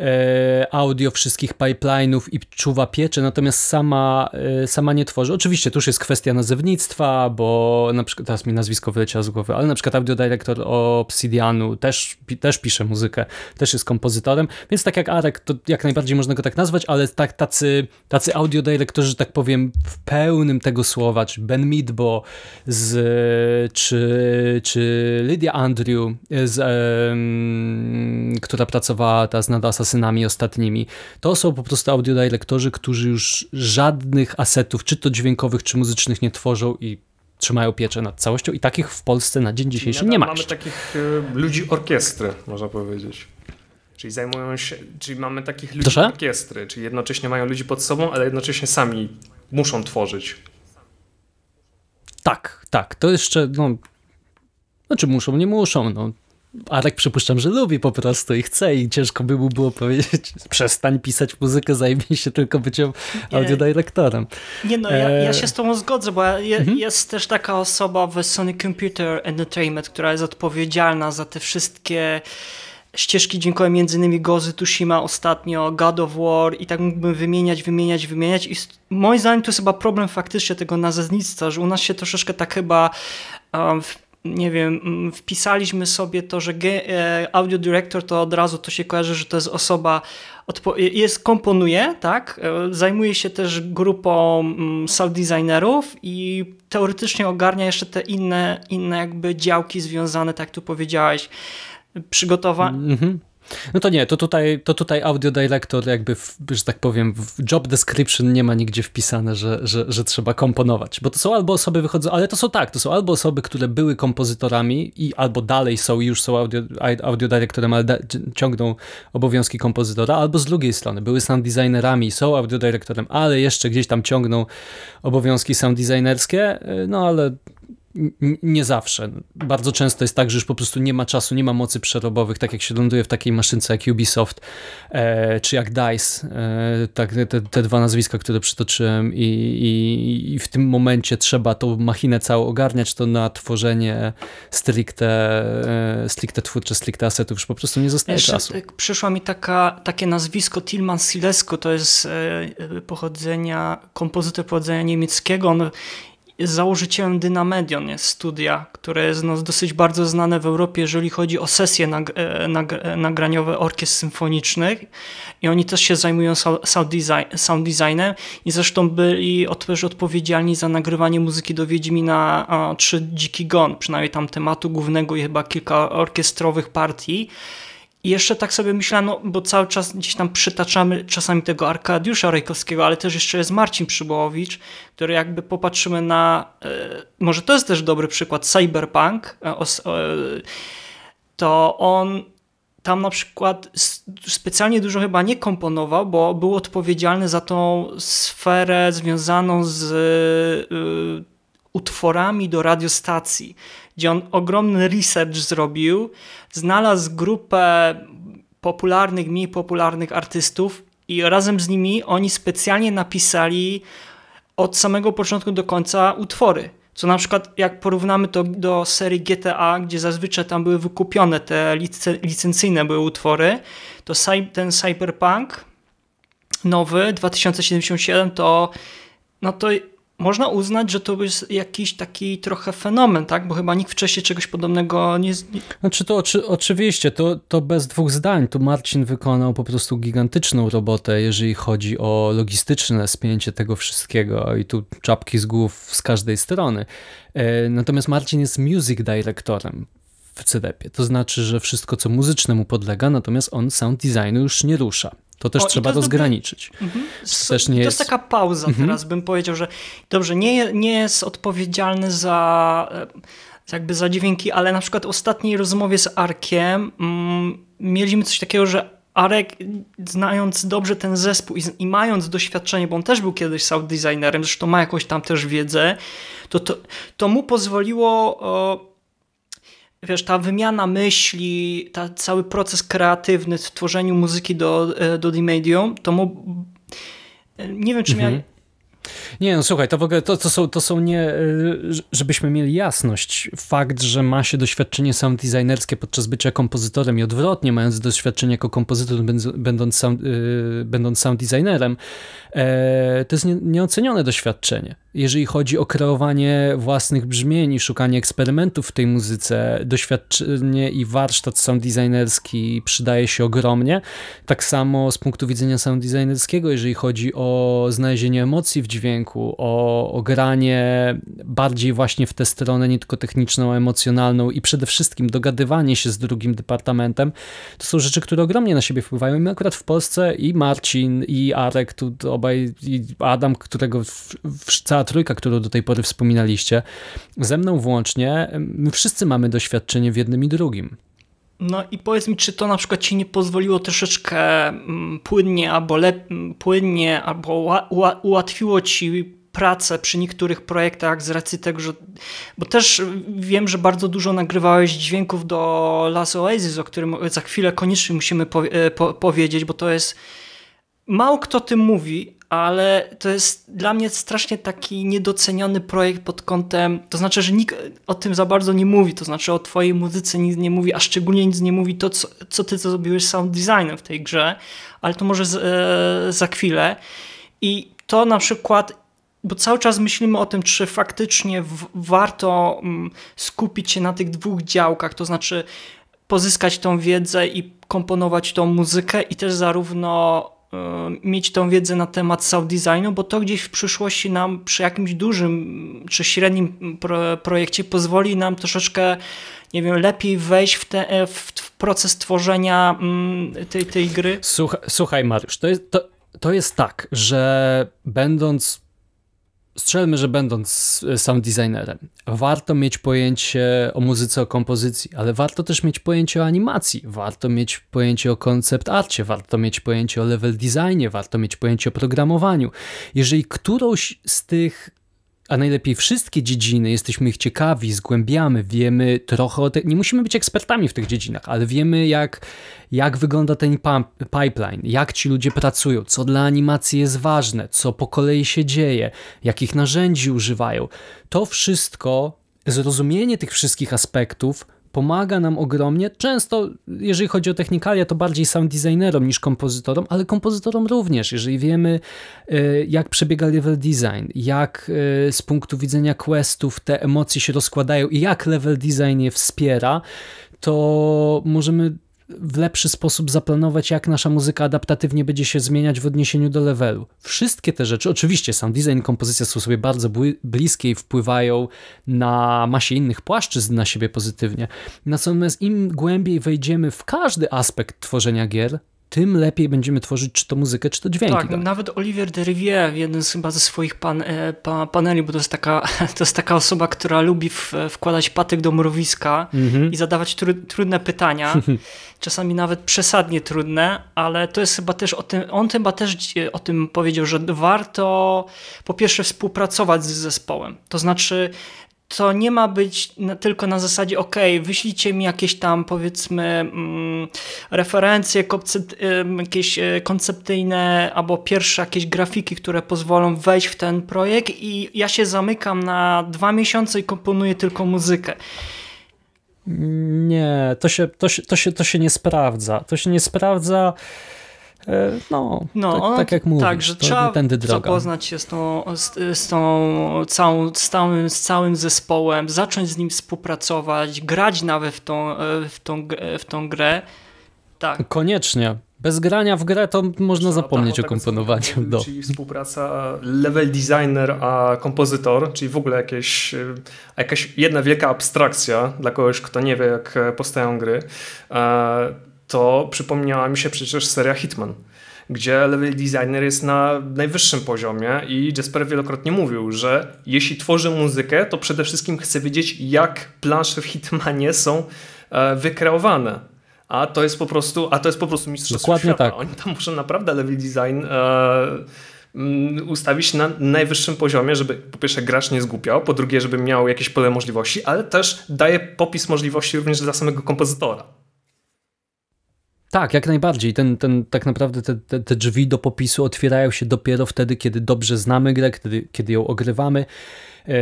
E, audio wszystkich pipeline'ów i czuwa piecze, natomiast sama, e, sama nie tworzy. Oczywiście tuż jest kwestia nazewnictwa, bo na przykład, teraz mi nazwisko wyleciało z głowy, ale na przykład audio director Obsidianu też, też pisze muzykę, też jest kompozytorem, więc tak jak Arek, to jak najbardziej można go tak nazwać, ale tak, tacy, tacy audio dyrektorzy, tak powiem, w pełnym tego słowa, czy Ben Midbo z, czy, czy Lydia Andrew, z, um, która pracowała teraz nad Assassin's asasynami ostatnimi. To są po prostu audiodirektorzy, którzy już żadnych asetów, czy to dźwiękowych, czy muzycznych, nie tworzą i trzymają pieczę nad całością i takich w Polsce na dzień dzisiejszy nie ma. Mamy jeszcze. takich e, ludzi orkiestry, można powiedzieć. Czyli zajmują się, czyli mamy takich ludzi Proszę? orkiestry, czyli jednocześnie mają ludzi pod sobą, ale jednocześnie sami muszą tworzyć. Tak, tak. To jeszcze, no, znaczy muszą, nie muszą, no. A tak przypuszczam, że lubi po prostu i chce i ciężko by mu było powiedzieć przestań pisać muzykę, zajmij się tylko byciem audiodirektorem. Nie no, ja, ja, e, się z tą zgodzę, bo ja, mhm. jest też taka osoba w Sony Computer Entertainment, która jest odpowiedzialna za te wszystkie ścieżki Dziękuję między innymi Gozy Tushima ostatnio, God of War i tak mógłbym wymieniać, wymieniać, wymieniać i moim zdaniem to jest chyba problem faktycznie tego nazewnictwa, że u nas się troszeczkę tak chyba um, w nie wiem, wpisaliśmy sobie to, że e, audio director to od razu to się kojarzy, że to jest osoba, jest, komponuje, tak? E, zajmuje się też grupą mm, sound designerów i teoretycznie ogarnia jeszcze te inne, inne jakby działki związane, tak tu powiedziałeś, przygotowa Mm -hmm no to nie, to tutaj, to tutaj audio director jakby, w, że tak powiem, w job description nie ma nigdzie wpisane, że, że, że trzeba komponować, bo to są albo osoby wychodzą, ale to są tak, to są albo osoby, które były kompozytorami i albo dalej są, już są audio, audio directorem, ale da, ciągną obowiązki kompozytora, albo z drugiej strony były sound designerami, są audio directorem, ale jeszcze gdzieś tam ciągną obowiązki sound designerskie, no ale nie zawsze. Bardzo często jest tak, że już po prostu nie ma czasu, nie ma mocy przerobowych, tak jak się ląduje w takiej maszynce jak Ubisoft e, czy jak DICE, e, tak, te, te, dwa nazwiska, które przytoczyłem i, i, i, w tym momencie trzeba tą machinę całą ogarniać, to na tworzenie stricte, e, stricte twórcze, stricte asetów już po prostu nie zostaje Jeszcze czasu. Tak przyszła mi taka, takie nazwisko Tilman Silesko, to jest e, pochodzenia, kompozytor pochodzenia niemieckiego, on jest założycielem Dynamedion, jest studia, które jest no, dosyć bardzo znane w Europie, jeżeli chodzi o sesje nag e, nag e, nagraniowe orkiestr symfonicznych i oni też się zajmują sound, design sound designem i zresztą byli też odpowiedzialni za nagrywanie muzyki do Wiedźmina 3 Dziki Gon, przynajmniej tam tematu głównego i chyba kilka orkiestrowych partii. I jeszcze tak sobie myślałem, no, bo cały czas gdzieś tam przytaczamy czasami tego Arkadiusza Rejkowskiego, ale też jeszcze jest Marcin Przybołowicz, który jakby popatrzymy na, e, może to jest też dobry przykład, Cyberpunk, e, e, to on tam na przykład specjalnie dużo chyba nie komponował, bo był odpowiedzialny za tą sferę związaną z utworami do radiostacji gdzie on ogromny research zrobił, znalazł grupę popularnych, mniej popularnych artystów i razem z nimi oni specjalnie napisali od samego początku do końca utwory. Co na przykład, jak porównamy to do serii GTA, gdzie zazwyczaj tam były wykupione te licencyjne były utwory, to ten Cyberpunk nowy 2077 to no to można uznać, że to jest jakiś taki trochę fenomen, tak? Bo chyba nikt wcześniej czegoś podobnego nie... Znaczy to oczy, oczywiście, to, to bez dwóch zdań. Tu Marcin wykonał po prostu gigantyczną robotę, jeżeli chodzi o logistyczne spięcie tego wszystkiego i tu czapki z głów z każdej strony. E, natomiast Marcin jest music directorem w CDP. To znaczy, że wszystko co muzycznemu podlega, natomiast on sound designu już nie rusza. To też o, trzeba to, rozgraniczyć. Mhm. Też nie to jest taka pauza mhm. teraz, bym powiedział, że dobrze, nie, nie jest odpowiedzialny za e, jakby za dźwięki, ale na przykład w ostatniej rozmowie z Arkiem mm, mieliśmy coś takiego, że Arek, znając dobrze ten zespół i, i, mając doświadczenie, bo on też był kiedyś sound designerem, zresztą ma jakąś tam też wiedzę, to, to, to mu pozwoliło o, wiesz, ta wymiana myśli, ta cały proces kreatywny w tworzeniu muzyki do, e, do The Medium, to mu... E, nie wiem, czy mhm. Nie, no słuchaj, to w ogóle to, to, są, to są nie, e, żebyśmy mieli jasność. Fakt, że ma się doświadczenie sound designerskie podczas bycia kompozytorem i odwrotnie, mając doświadczenie jako kompozytor, będąc sound, będąc sound designerem, to jest nieocenione doświadczenie jeżeli chodzi o kreowanie własnych brzmień i szukanie eksperymentów w tej muzyce, doświadczenie i warsztat sound designerski przydaje się ogromnie. Tak samo z punktu widzenia sound designerskiego, jeżeli chodzi o znalezienie emocji w dźwięku, o, o granie bardziej właśnie w tę stronę nie tylko techniczną, emocjonalną i przede wszystkim dogadywanie się z drugim departamentem, to są rzeczy, które ogromnie na siebie wpływają. I my akurat w Polsce i Marcin, i Arek, tu obaj, i Adam, którego w, w cała trójka, którą do tej pory wspominaliście, ze mną włącznie, my wszyscy mamy doświadczenie w jednym i drugim. No i powiedz mi, czy to na przykład ci nie pozwoliło troszeczkę mm, płynnie albo, mm, płynnie, albo ułatwiło ci pracę przy niektórych projektach z racji tego, że. Bo też wiem, że bardzo dużo nagrywałeś dźwięków do Las Oasis, o którym za chwilę koniecznie musimy po, e, po, powiedzieć, bo to jest. Mało kto tym mówi, ale to jest dla mnie strasznie taki niedoceniony projekt pod kątem, to znaczy, że nikt o tym za bardzo nie mówi, to znaczy o twojej muzyce nic nie mówi, a szczególnie nic nie mówi to, co, co ty zrobiłeś sound designem w tej grze, ale to może z, e, za chwilę. I to na przykład bo cały czas myślimy o tym, czy faktycznie warto mm, skupić się na tych dwóch działkach, to znaczy pozyskać tą wiedzę i komponować tą muzykę i też zarówno E, mieć tą wiedzę na temat sound designu, bo to gdzieś w przyszłości nam przy jakimś dużym czy średnim pro projekcie pozwoli nam troszeczkę, nie wiem, lepiej wejść w, te, e, w proces tworzenia mm, tej, tej gry. Słuchaj, słuchaj Mariusz, to jest, to, to jest tak, że będąc strzelmy, że będąc e, sound designerem, warto mieć pojęcie o muzyce, o kompozycji, ale warto też mieć pojęcie o animacji, warto mieć pojęcie o koncept arcie, warto mieć pojęcie o level designie, warto mieć pojęcie o programowaniu. Jeżeli którąś z tych a najlepiej wszystkie dziedziny, jesteśmy ich ciekawi, zgłębiamy, wiemy trochę o te... nie musimy być ekspertami w tych dziedzinach, ale wiemy jak, jak wygląda ten pipeline, jak ci ludzie pracują, co dla animacji jest ważne, co po kolei się dzieje, jakich narzędzi używają. To wszystko, zrozumienie tych wszystkich aspektów pomaga nam ogromnie. Często, jeżeli chodzi o technikalia, to bardziej sound designerom niż kompozytorom, ale kompozytorom również, jeżeli wiemy, e, jak przebiega level design, jak e, z punktu widzenia questów te emocje się rozkładają i jak level design je wspiera, to możemy w lepszy sposób zaplanować, jak nasza muzyka adaptatywnie będzie się zmieniać w odniesieniu do levelu. Wszystkie te rzeczy, oczywiście sound design, kompozycja są sobie bardzo bliskie i wpływają na masie innych płaszczyzn na siebie pozytywnie. Natomiast im głębiej wejdziemy w każdy aspekt tworzenia gier, tym lepiej będziemy tworzyć czy to muzykę, czy to dźwięki. Tak, tak? nawet Oliver de Rivière w jednym z chyba ze swoich pan, e, pa, paneli, bo to jest, taka, (laughs) to jest taka osoba, która lubi w, wkładać patyk do mrowiska mm -hmm. i zadawać tru, trudne pytania, (laughs) czasami nawet przesadnie trudne, ale to jest chyba też o tym, on chyba też e, o tym powiedział, że warto po pierwsze współpracować z zespołem, to znaczy to nie ma być na, tylko na zasadzie, ok, wyślijcie mi jakieś tam powiedzmy mm, referencje, koncept, jakieś e, koncepcyjne albo pierwsze jakieś grafiki, które pozwolą wejść w ten projekt i ja się zamykam na dwa miesiące i komponuję tylko muzykę. Nie, to się, to się, to się, to się nie sprawdza. To się nie sprawdza. E, no, no tak, tak jak mówię, tak, że trzeba zapoznać się z tą, z, z tą całą, z całym, z całym zespołem, zacząć z nim współpracować, grać nawet w tą, e, w tą, e, w tą grę. Tak. Koniecznie. Bez grania w grę to można zapomnieć tak o komponowaniu. Tak, do. No. Czyli współpraca level designer a kompozytor, czyli w ogóle jakieś, jakaś jedna wielka abstrakcja dla kogoś, kto nie wie, jak powstają gry to przypomniała mi się przecież seria Hitman, gdzie level designer jest na najwyższym poziomie i Jasper wielokrotnie mówił, że jeśli tworzy muzykę, to przede wszystkim chce wiedzieć, jak plansze w Hitmanie są e, wykreowane. A to jest po prostu, a to jest po prostu mistrzostwo Dokładnie świata. tak. Oni tam muszą naprawdę level design e, mm, ustawić na najwyższym poziomie, żeby po pierwsze gracz nie zgłupiał, po drugie, żeby miał jakieś pole możliwości, ale też daje popis możliwości również dla samego kompozytora. Tak, jak najbardziej. Ten, ten, tak naprawdę te, te, te, drzwi do popisu otwierają się dopiero wtedy, kiedy dobrze znamy grę, kiedy, kiedy ją ogrywamy. E,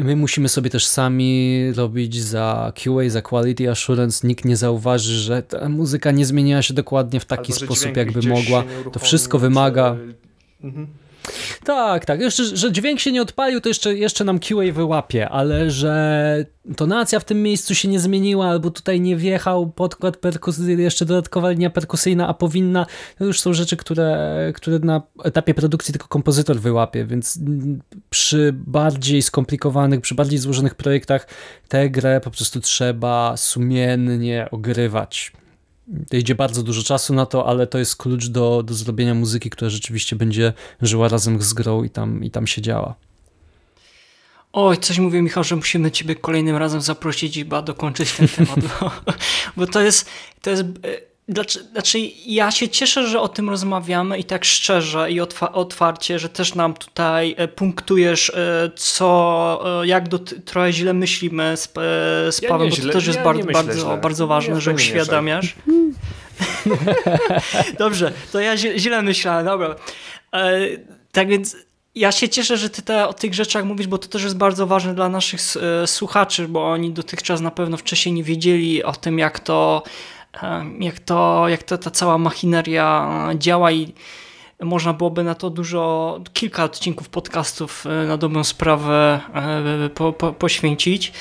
my musimy sobie też sami robić za QA, za Quality Assurance. Nikt nie zauważy, że ta muzyka nie zmienia się dokładnie w taki Albo, sposób, jakby mogła. To wszystko wymaga. Czy... E, mhm tak, tak. Jeszcze, że dźwięk się nie odpalił, to jeszcze, jeszcze nam QA wyłapie, ale że tonacja w tym miejscu się nie zmieniła, albo tutaj nie wjechał podkład perkusyjny, jeszcze dodatkowa linia perkusyjna, a powinna, to już są rzeczy, które, które na etapie produkcji tylko kompozytor wyłapie, więc przy bardziej skomplikowanych, przy bardziej złożonych projektach tę grę po prostu trzeba sumiennie ogrywać idzie bardzo dużo czasu na to, ale to jest klucz do, do zrobienia muzyki, która rzeczywiście będzie żyła razem z grą i tam, i tam się działa. Oj, coś mówię Michał, że musimy ciebie kolejnym razem zaprosić i ba dokończyć ten temat, bo, bo to jest, to jest znaczy, ja się cieszę, że o tym rozmawiamy i tak szczerze i otwarcie, że też nam tutaj e, punktujesz, e, co, e, jak do, trochę źle myślimy z, z ja Pawem, bo źle, to też ja jest bardzo, bardzo, bardzo ważne, ja że uświadamiasz. (laughs) Dobrze, to ja źle, źle myślałem, dobra. tak więc ja się cieszę, że ty te, o tych rzeczach mówisz, bo to też jest bardzo ważne dla naszych słuchaczy, bo oni dotychczas na pewno wcześniej nie wiedzieli o tym, jak to jak to, jak to ta cała machineria działa i można byłoby na to dużo, kilka odcinków podcastów e, na dobrą sprawę e, po, po, poświęcić.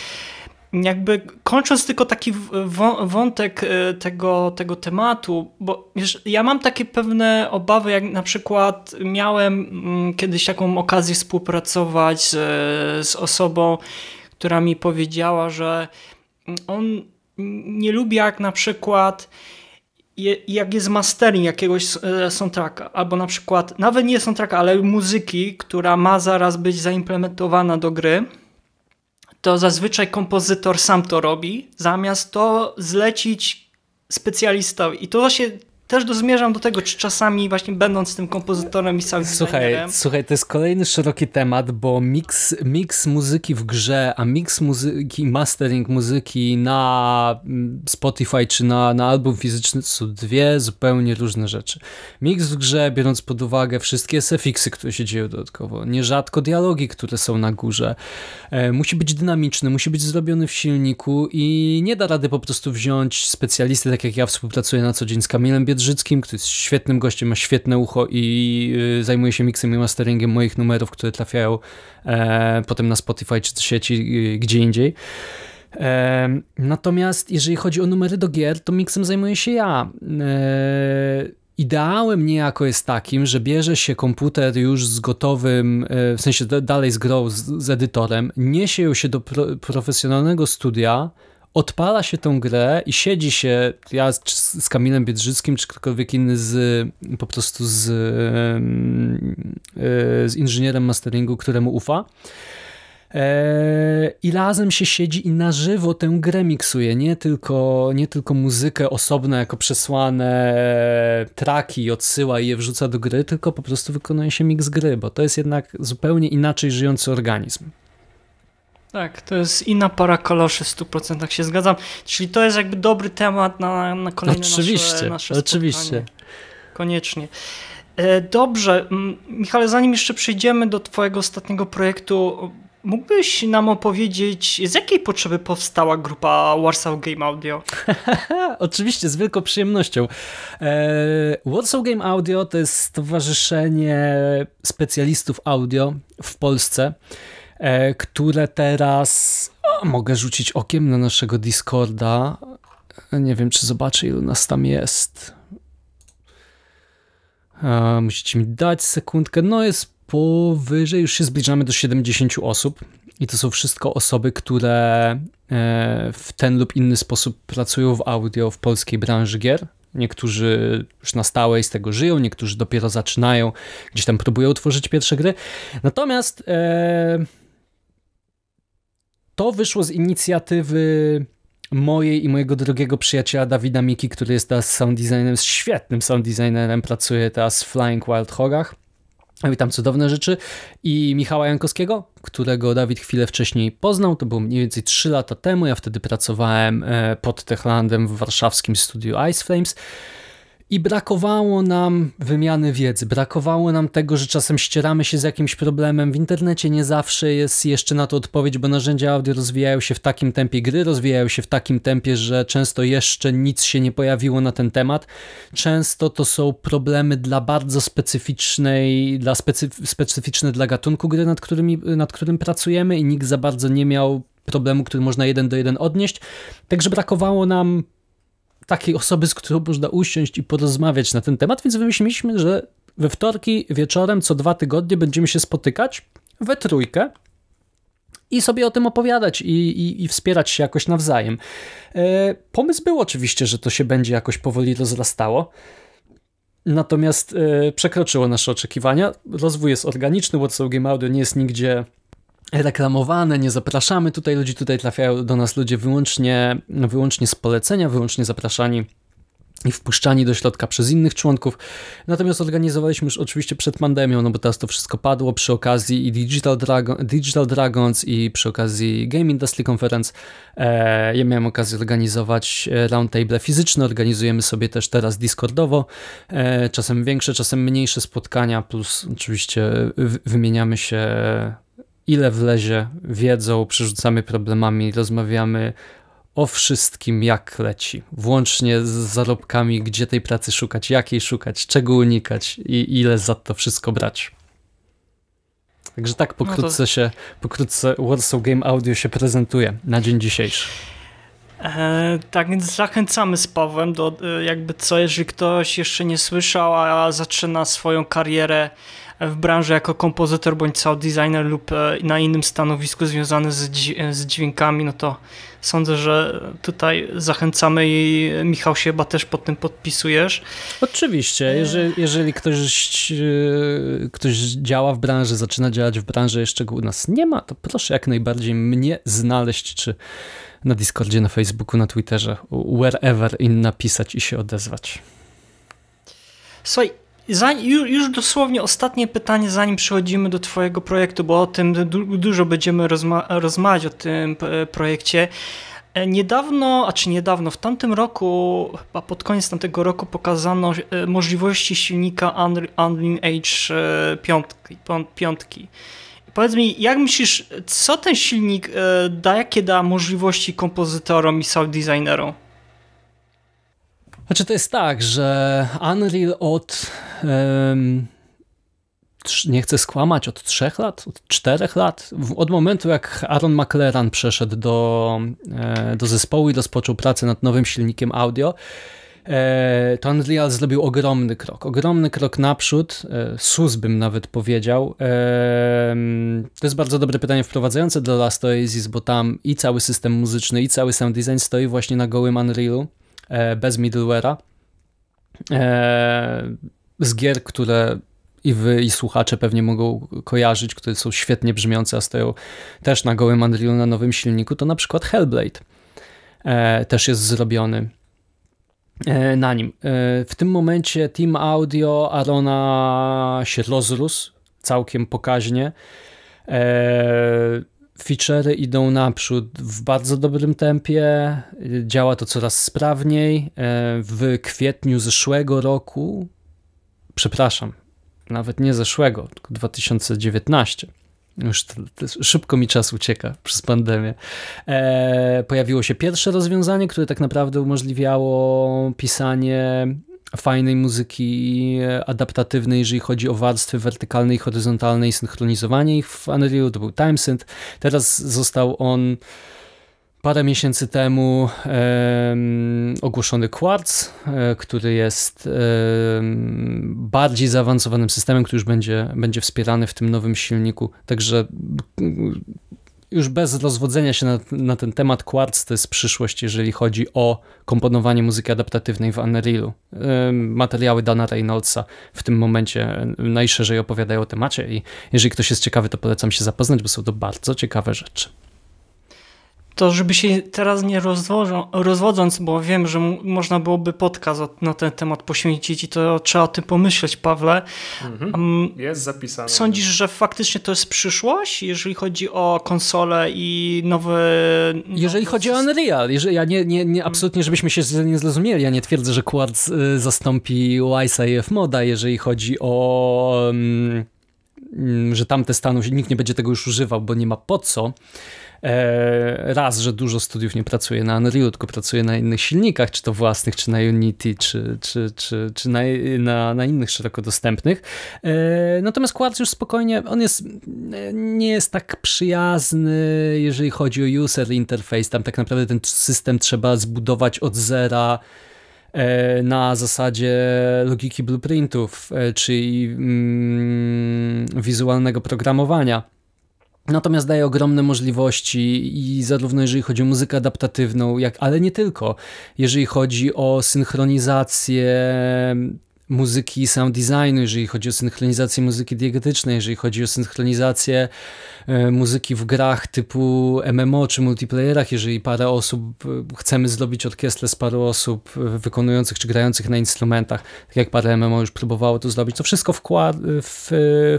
Jakby kończąc tylko taki wątek e, tego, tego tematu, bo wiesz, ja mam takie pewne obawy, jak na przykład miałem mm, kiedyś taką okazję współpracować z, z osobą, która mi powiedziała, że on nie lubię jak na przykład je, jak jest mastering jakiegoś e, soundtracka, albo na przykład, nawet nie soundtracka, ale muzyki, która ma zaraz być zaimplementowana do gry, to zazwyczaj kompozytor sam to robi, zamiast to zlecić specjalistowi I to właśnie też do, zmierzam do tego, czy czasami właśnie będąc tym kompozytorem i sound Słuchaj, słuchaj, to jest kolejny szeroki temat, bo mix, mix muzyki w grze, a mix muzyki, mastering muzyki na mm, Spotify czy na, na album fizyczny to są dwie zupełnie różne rzeczy. Mix w grze, biorąc pod uwagę wszystkie sefiksy, które się dzieją dodatkowo, nierzadko dialogi, które są na górze, e, musi być dynamiczny, musi być zrobiony w silniku i nie da rady po prostu wziąć specjalisty, tak jak ja współpracuję na co dzień z Kamilem Biedrzyckim, życkim, który jest świetnym gościem, ma świetne ucho i y, zajmuje się miksem i masteringiem moich numerów, które trafiają e, potem na Spotify czy sieci e, gdzie indziej. E, natomiast jeżeli chodzi o numery do gier, to miksem zajmuję się ja. E, ideałem niejako jest takim, że bierze się komputer już z gotowym, e, w sensie dalej z grą, z, z edytorem, niesie ją się do pro, profesjonalnego studia, odpala się tą grę i siedzi się, ja z, z Kamilem Biedrzyckim, czy ktokolwiek inny z, po prostu z, e, z inżynierem masteringu, któremu ufa, e, i razem się siedzi i na żywo tę grę miksuje, nie tylko, nie tylko muzykę osobno jako przesłane traki odsyła i je wrzuca do gry, tylko po prostu wykonuje się miks gry, bo to jest jednak zupełnie inaczej żyjący organizm. Tak, to jest inna para kaloszy, w 100% się zgadzam. Czyli to jest jakby dobry temat na, na kolejne oczywiście, nasze, nasze Oczywiście, oczywiście. Koniecznie. E, dobrze, Michale, zanim jeszcze przejdziemy do Twojego ostatniego projektu, mógłbyś nam opowiedzieć, z jakiej potrzeby powstała grupa Warsaw Game Audio? (laughs) Oczywiście, z wielką przyjemnością. E, Warsaw Game Audio to jest stowarzyszenie specjalistów audio w Polsce. E, które teraz o, mogę rzucić okiem na naszego Discorda. E, nie wiem, czy zobaczę, ilu nas tam jest. E, musicie mi dać sekundkę. No jest powyżej, już się zbliżamy do 70 osób. I to są wszystko osoby, które w ten lub inny sposób pracują w audio w polskiej branży gier. Niektórzy już na stałe z tego żyją, niektórzy dopiero zaczynają, gdzieś tam próbują tworzyć pierwsze gry. Natomiast to wyszło z inicjatywy mojej i mojego drogiego przyjaciela Dawida Miki, który jest teraz sound designerem, świetnym sound designerem, pracuje teraz w Flying Wild Hogach, Robi tam cudowne rzeczy. I Michała Jankowskiego, którego Dawid chwilę wcześniej poznał, to było mniej więcej 3 lata temu. Ja wtedy pracowałem e, pod Techlandem w warszawskim studiu Ice Flames. I brakowało nam wymiany wiedzy, brakowało nam tego, że czasem ścieramy się z jakimś problemem. W internecie nie zawsze jest jeszcze na to odpowiedź, bo narzędzia audio rozwijają się w takim tempie, gry rozwijają się w takim tempie, że często jeszcze nic się nie pojawiło na ten temat. Często to są problemy dla bardzo specyficznej, dla specyf specyficzne dla gatunku gry, nad, którymi, nad którym pracujemy i nikt za bardzo nie miał problemu, który można jeden do jeden odnieść. Także brakowało nam takiej osoby, z którą można usiąść i porozmawiać na ten temat, więc wymyśliliśmy, że we wtorki wieczorem co dwa tygodnie będziemy się spotykać we trójkę i sobie o tym opowiadać i, i, i wspierać się jakoś nawzajem. E, pomysł był oczywiście, że to się będzie jakoś powoli rozrastało. Natomiast e, przekroczyło nasze oczekiwania. Rozwój jest organiczny, What's Audio nie jest nigdzie reklamowane, nie zapraszamy tutaj ludzi, tutaj trafiają do nas ludzie wyłącznie, wyłącznie z polecenia, wyłącznie zapraszani i wpuszczani do środka przez innych członków. Natomiast organizowaliśmy już oczywiście przed pandemią, no bo teraz to wszystko padło przy okazji i Digital, Dragon, Digital Dragons i przy okazji Game Industry Conference. E, ja miałem okazję organizować e, roundtable fizyczne, organizujemy sobie też teraz Discordowo, e, czasem większe, czasem mniejsze spotkania, plus oczywiście wymieniamy się ile wlezie wiedzą, przerzucamy problemami, rozmawiamy o wszystkim, jak leci, włącznie z zarobkami, gdzie tej pracy szukać, jakiej szukać, czego unikać i ile za to wszystko brać. Także tak pokrótce no to... się, pokrótce Warsaw Game Audio się prezentuje na dzień dzisiejszy. E, tak więc zachęcamy z Pawłem do e, jakby co, jeżeli ktoś jeszcze nie słyszał, a zaczyna swoją karierę w branży jako kompozytor bądź sound designer lub e, na innym stanowisku związany z, z dźwiękami, no to sądzę, że tutaj zachęcamy i e, Michał się chyba też pod tym podpisujesz. Oczywiście, e. jeżeli, jeżeli ktoś, ktoś działa w branży, zaczyna działać w branży, jeszcze go u nas nie ma, to proszę jak najbardziej mnie znaleźć, czy na Discordzie, na Facebooku, na Twitterze, wherever in napisać i się odezwać. Słuchaj, już, dosłownie ostatnie pytanie, zanim przechodzimy do Twojego projektu, bo o tym dużo będziemy rozma rozmawiać, o tym projekcie. E, niedawno, a czy niedawno, w tamtym roku, a pod koniec tamtego roku pokazano e, możliwości silnika Unreal Age 5. E, Powiedz mi, jak myślisz, co ten silnik da, jakie da możliwości kompozytorom i sound designerom? Znaczy to jest tak, że Unreal od um, nie chcę skłamać, od trzech lat, od czterech lat, od momentu jak Aaron McLaren przeszedł do, e, do zespołu i rozpoczął pracę nad nowym silnikiem audio, e, to Unreal zrobił ogromny krok, ogromny krok naprzód, e, SUS bym nawet powiedział. To jest bardzo dobre pytanie wprowadzające do Last Oasis, bo tam i cały system muzyczny, i cały sound design stoi właśnie na gołym Unrealu. E, bez middlewarea. E, z gier, które i wy, i słuchacze pewnie mogą kojarzyć, które są świetnie brzmiące, a stoją też na gołym Unrealu na nowym silniku, to na przykład Hellblade e, też jest zrobiony na nim. W tym momencie Team Audio Arona się rozrósł całkiem pokaźnie featurey idą naprzód w bardzo dobrym tempie, działa to coraz sprawniej. E, w kwietniu zeszłego roku, przepraszam, nawet nie zeszłego, tylko 2019. Już to, to szybko mi czas ucieka przez pandemię. E, pojawiło się pierwsze rozwiązanie, które tak naprawdę umożliwiało pisanie fajnej muzyki adaptatywnej, jeżeli chodzi o warstwy wertykalne i horyzontalne i synchronizowanie ich w Unrealu, to był TimeSynth. Teraz został on parę miesięcy temu ogłoszony Quartz, e, który jest bardziej zaawansowanym systemem, który już będzie, będzie wspierany w tym nowym silniku. Także już bez rozwodzenia się na, na ten temat, Quartz to jest przyszłość, jeżeli chodzi o komponowanie muzyki adaptatywnej w Unrealu. Materiały Dana Reynoldsa w tym momencie y, najszerzej opowiadają o temacie i jeżeli ktoś jest ciekawy, to polecam się zapoznać, bo są to bardzo ciekawe rzeczy to żeby się teraz nie rozwożą, rozwodząc, bo wiem, że można byłoby podcast na ten temat poświęcić i to trzeba o tym pomyśleć, Pawle. Mhm. Mm-hmm. jest zapisane. Sądzisz, że faktycznie to jest przyszłość, jeżeli chodzi o konsole i nowe... Jeżeli chodzi o Unreal, jeżeli, ja nie, nie, nie, mhm. absolutnie, żebyśmy się nie zrozumieli, ja nie twierdzę, że Quartz y, zastąpi Wise'a i moda jeżeli chodzi o... Um, że tamte stanu, nikt nie będzie tego już używał, bo nie ma po co. E, raz, że dużo studiów nie pracuje na Unreal, tylko pracuje na innych silnikach, czy to własnych, czy na Unity, czy, czy, czy, czy na, na, na innych szeroko dostępnych. E, natomiast Quartz już spokojnie, on jest, nie jest tak przyjazny, jeżeli chodzi o user interface, tam tak naprawdę ten system trzeba zbudować od zera, e, na zasadzie logiki blueprintów, czyli mm, wizualnego programowania. Natomiast daje ogromne możliwości i zarówno jeżeli chodzi o muzykę adaptatywną, jak ale nie tylko, jeżeli chodzi o synchronizację muzyki i sound designu, jeżeli chodzi o synchronizację muzyki diegetycznej, jeżeli chodzi o synchronizację e, muzyki w grach typu MMO czy multiplayerach, jeżeli parę osób, e, chcemy zrobić orkiestrę z paru osób e, wykonujących czy grających na instrumentach, tak jak parę MMO już próbowało to zrobić, to wszystko w, w,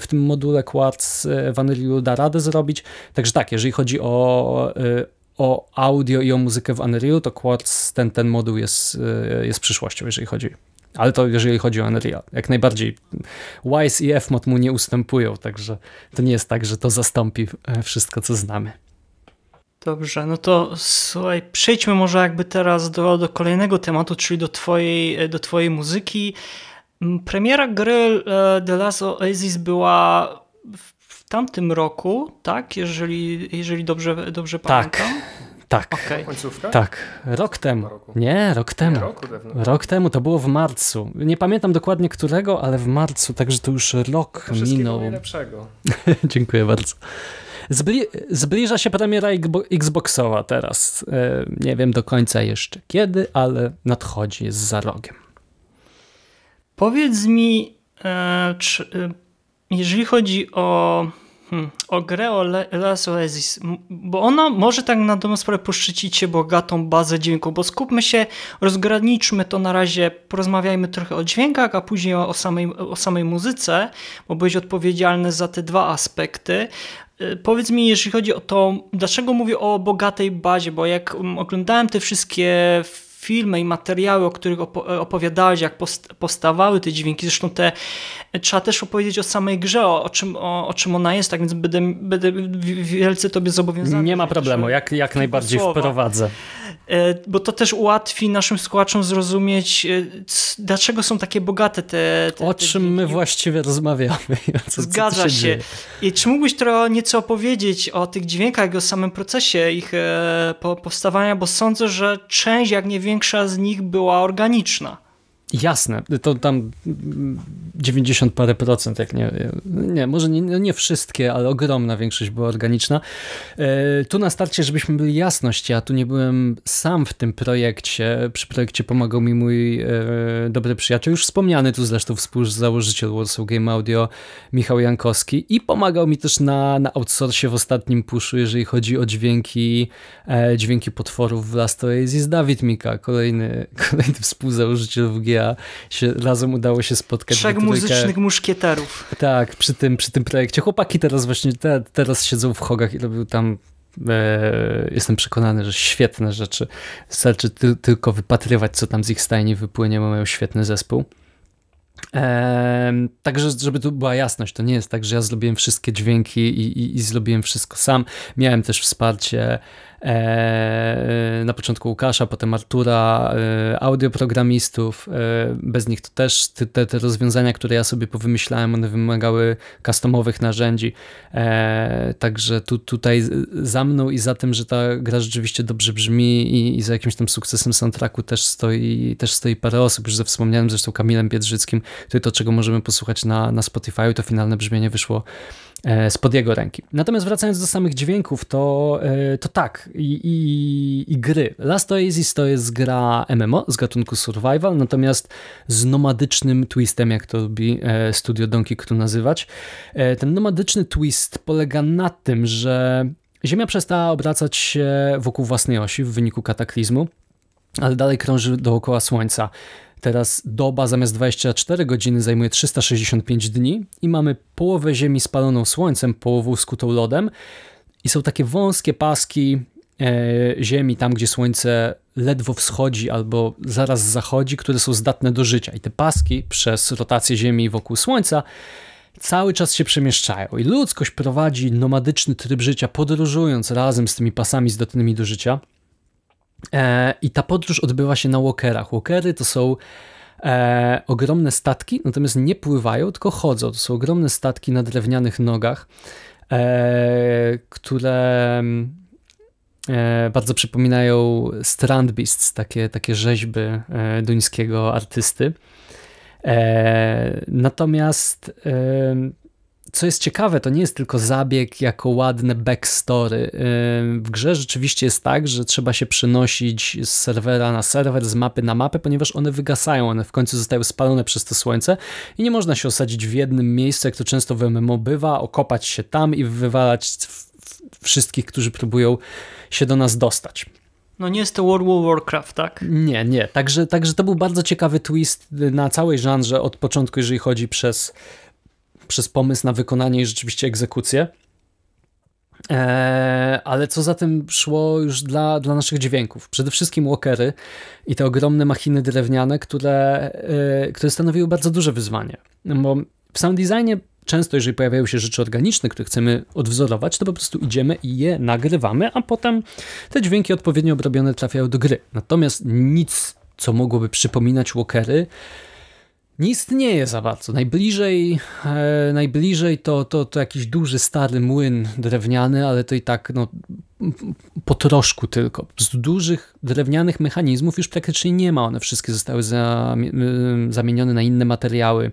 w tym module Quartz w da radę zrobić, także tak, jeżeli chodzi o o audio i o muzykę w Unreal, to Quartz, ten, ten moduł jest, jest przyszłością, jeżeli chodzi ale to jeżeli chodzi o Unreal, jak najbardziej Wise y i Fmod mu nie ustępują, także to nie jest tak, że to zastąpi e, wszystko, co znamy. Dobrze, no to słuchaj, przejdźmy może jakby teraz do, do kolejnego tematu, czyli do twojej, e, do twojej muzyki. Premiera gry e, The Last Oasis była w tamtym roku, tak? Jeżeli, jeżeli dobrze, dobrze tak. pamiętam. Tak. Okay. Końcówka? Tak. Rok temu. Nie, rok temu. Nie, roku rok temu, to było w marcu. Nie pamiętam dokładnie którego, ale w marcu, także to już rok to minął. Najlepszego. (laughs) Dziękuję bardzo. Zbli zbliża się premiera Xboxowa teraz. E, nie wiem do końca jeszcze kiedy, ale nadchodzi, jest za rogiem. Powiedz mi, e, czy, e, jeżeli chodzi o o grę o Las Oasis, bo ona może tak na dobrą sprawę poszczycić się bogatą bazę dźwięku, bo skupmy się, rozgraniczmy to na razie, porozmawiajmy trochę o dźwiękach, a później o samej, o samej muzyce, bo byłeś odpowiedzialny za te dwa aspekty. Y, powiedz mi, jeżeli chodzi o to, dlaczego mówię o bogatej bazie, bo jak mm, oglądałem te wszystkie filmy i materiały, o których e, opowiadałeś, jak powstawały te dźwięki. Zresztą te, e, trzeba też opowiedzieć o samej grze, o, czym, o, o czym ona jest, tak więc będę, będę wielce tobie zobowiązany. Nie ma problemu, jak, jak najbardziej słowa. wprowadzę. E, bo to też ułatwi naszym słuchaczom zrozumieć, dlaczego są takie bogate te. te o czym te my właściwie rozmawiamy. (laughs) Co, Zgadza co się. się. I czy mógłbyś trochę nieco opowiedzieć o tych dźwiękach i o samym procesie ich powstawania, bo sądzę, że część, jak nie wiem większa z nich była organiczna. Jasne, to tam 90 parę procent, jak nie, nie może nie, nie wszystkie, ale ogromna większość była organiczna. E, tu na starcie, żebyśmy byli jasności, a ja tu nie byłem sam w tym projekcie, przy projekcie pomagał mi mój e, dobry przyjaciel, już wspomniany tu zresztą współzałożyciel Warsaw Game Audio, Michał Jankowski i pomagał mi też na, na outsourcie w ostatnim puszu, jeżeli chodzi o dźwięki, e, dźwięki potworów w Last Oasis, Dawid Mika, kolejny, (laughs) kolejny współzałożyciel WGA, się, razem udało się spotkać. Trzech muzycznych muszkieterów. Tak, przy tym, przy tym projekcie. Chłopaki teraz właśnie, te, teraz siedzą w Hogach i robią tam e, jestem przekonany, że świetne rzeczy. Wystarczy ty tylko wypatrywać, co tam z ich stajni wypłynie, bo mają świetny zespół. także, żeby tu była jasność, to nie jest tak, że ja zrobiłem wszystkie dźwięki i, i, i zrobiłem wszystko sam. Miałem też wsparcie E, na początku Łukasza, potem Artura, e, audioprogramistów. E, bez nich to też te, te rozwiązania, które ja sobie powymyślałem, one wymagały customowych narzędzi. Także tu, tutaj za mną i za tym, że ta gra rzeczywiście dobrze brzmi i, i za jakimś tam sukcesem soundtracku też stoi, też stoi parę osób. Już ze wspomnianym zresztą Kamilem Biedrzyckim, to, to czego możemy posłuchać na, na Spotify, to finalne brzmienie wyszło E, spod jego ręki. Natomiast wracając do samych dźwięków, to, e, to tak, i, i, i gry. Last Oasis to jest gra MMO z gatunku survival, natomiast z nomadycznym twistem, jak to lubi e, studio Donkey Kong nazywać. Ten nomadyczny twist polega na tym, że Ziemia przestała obracać się wokół własnej osi w wyniku kataklizmu, ale dalej krąży dookoła Słońca. Teraz doba zamiast 24 godziny zajmuje 365 dni i mamy połowę Ziemi spaloną słońcem, połowę skutą lodem i są takie wąskie paski e, Ziemi, tam gdzie słońce ledwo wschodzi albo zaraz zachodzi, które są zdatne do życia. I te paski przez rotację Ziemi wokół słońca cały czas się przemieszczają i ludzkość prowadzi nomadyczny tryb życia, podróżując razem z tymi pasami zdatnymi do życia – E, I ta podróż odbywa się na walkerach. Walkery to są e, ogromne statki, natomiast nie pływają, tylko chodzą. To są ogromne statki na drewnianych nogach, e, które mm, e, bardzo przypominają Strandbeasts, takie, takie rzeźby e, duńskiego artysty. E, natomiast co jest ciekawe, to nie jest tylko zabieg jako ładne backstory. Yy, w grze rzeczywiście jest tak, że trzeba się przenosić z serwera na serwer, z mapy na mapę, ponieważ one wygasają, one w końcu zostają spalone przez to słońce i nie można się osadzić w jednym miejscu, jak to często w MMO bywa, okopać się tam i wywalać wszystkich, którzy próbują się do nas dostać. No nie jest to World of Warcraft, tak? Nie, nie. Także, także to był bardzo ciekawy twist na całej żanrze od początku, jeżeli chodzi przez przez pomysł na wykonanie i rzeczywiście egzekucję. Eee, ale co za tym szło już dla, dla naszych dźwięków? Przede wszystkim walkery i te ogromne machiny drewniane, które, eee, które stanowiły bardzo duże wyzwanie. Bo w sound designie często, jeżeli pojawiają się rzeczy organiczne, które chcemy odwzorować, to po prostu idziemy i je nagrywamy, a potem te dźwięki odpowiednio obrobione trafiają do gry. Natomiast nic, co mogłoby przypominać walkery, nie istnieje za bardzo. Najbliżej, e, najbliżej to, to, to jakiś duży, stary młyn drewniany, ale to i tak no, po troszku tylko. Z dużych drewnianych mechanizmów już praktycznie nie ma. One wszystkie zostały zamienione na inne materiały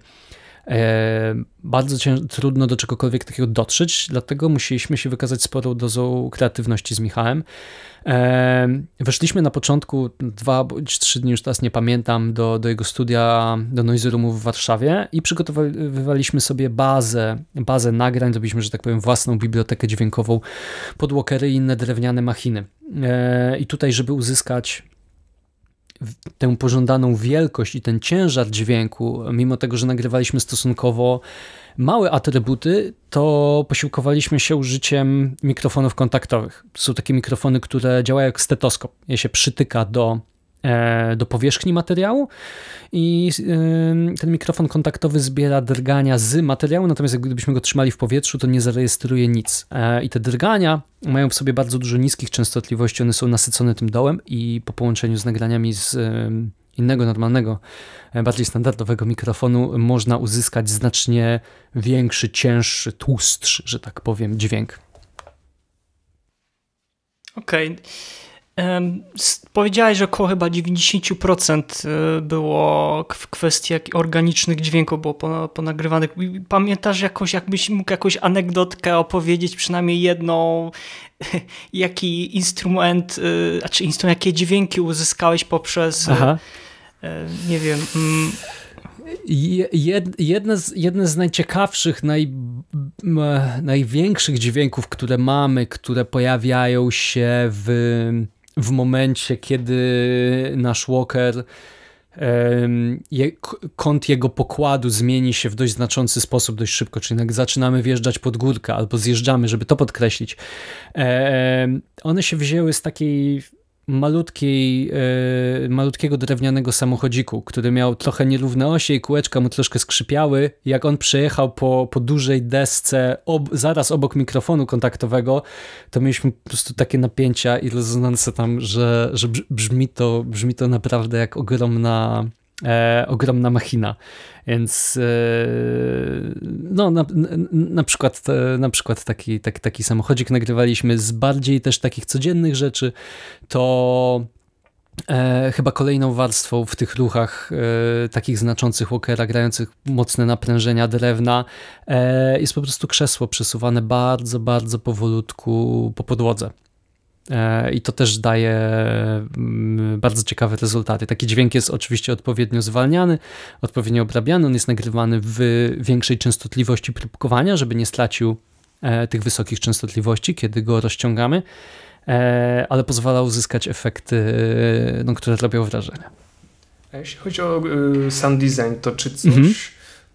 E, bardzo trudno do czegokolwiek takiego dotrzeć, dlatego musieliśmy się wykazać sporą dozą kreatywności z Michałem. E, weszliśmy na początku dwa bądź trzy dni, już teraz nie pamiętam, do, do jego studia, do Noise Roomu w Warszawie i przygotowywaliśmy sobie bazę, bazę nagrań, zrobiliśmy, że tak powiem, własną bibliotekę dźwiękową podłokery i inne drewniane machiny. E, I tutaj, żeby uzyskać tę pożądaną wielkość i ten ciężar dźwięku, mimo tego, że nagrywaliśmy stosunkowo małe atrybuty, to posiłkowaliśmy się użyciem mikrofonów kontaktowych. To są takie mikrofony, które działają jak stetoskop. Je się przytyka do E, do powierzchni materiału i ten mikrofon kontaktowy zbiera drgania z materiału, natomiast gdybyśmy go trzymali w powietrzu, to nie zarejestruje nic. E, I te drgania mają w sobie bardzo dużo niskich częstotliwości, one są nasycone tym dołem i po połączeniu z nagraniami z innego, normalnego, e, bardziej standardowego mikrofonu można uzyskać znacznie większy, cięższy, tłustszy, że tak powiem, dźwięk. Okej. Okay. Powiedziałeś, że około chyba 90% e, było w kwestii organicznych dźwięków było ponagrywanych. Pamiętasz jakoś, jakbyś mógł jakąś anegdotkę opowiedzieć, przynajmniej jedną, (laughs) jaki instrument, znaczy instrument, jakie dźwięki uzyskałeś poprzez, e, Aha. nie wiem... Mm. Jed, jedne, z, jedne z najciekawszych, naj, największych dźwięków, które mamy, które pojawiają się w w momencie, kiedy nasz Walker kąt jego pokładu zmieni się w dość znaczący sposób dość szybko, czyli jak zaczynamy wjeżdżać pod górkę albo zjeżdżamy, żeby to podkreślić. One się wzięły z takiej malutkiej, e, malutkiego drewnianego samochodziku, który miał trochę nierówne osie i kółeczka mu troszkę skrzypiały. Jak on przejechał po, po dużej desce ob, zaraz obok mikrofonu kontaktowego, to mieliśmy po prostu takie napięcia i rezonanse tam, że, że brzmi, to, brzmi to naprawdę jak ogromna E, ogromna machina. Więc e, no, na, na, przykład, na przykład taki, tak, taki samochodzik nagrywaliśmy z bardziej też takich codziennych rzeczy, to E, chyba kolejną warstwą w tych ruchach e, takich znaczących walkera, grających mocne naprężenia drewna, e, jest po prostu krzesło przesuwane bardzo, bardzo powolutku po podłodze. E, I to też daje mm, bardzo ciekawe rezultaty. Taki dźwięk jest oczywiście odpowiednio zwalniany, odpowiednio obrabiany, on jest nagrywany w większej częstotliwości próbkowania, żeby nie stracił e, tych wysokich częstotliwości, kiedy go rozciągamy, e, ale pozwala uzyskać efekty, no, które robią wrażenie. A jeśli chodzi o sound design, to czy coś. Mhm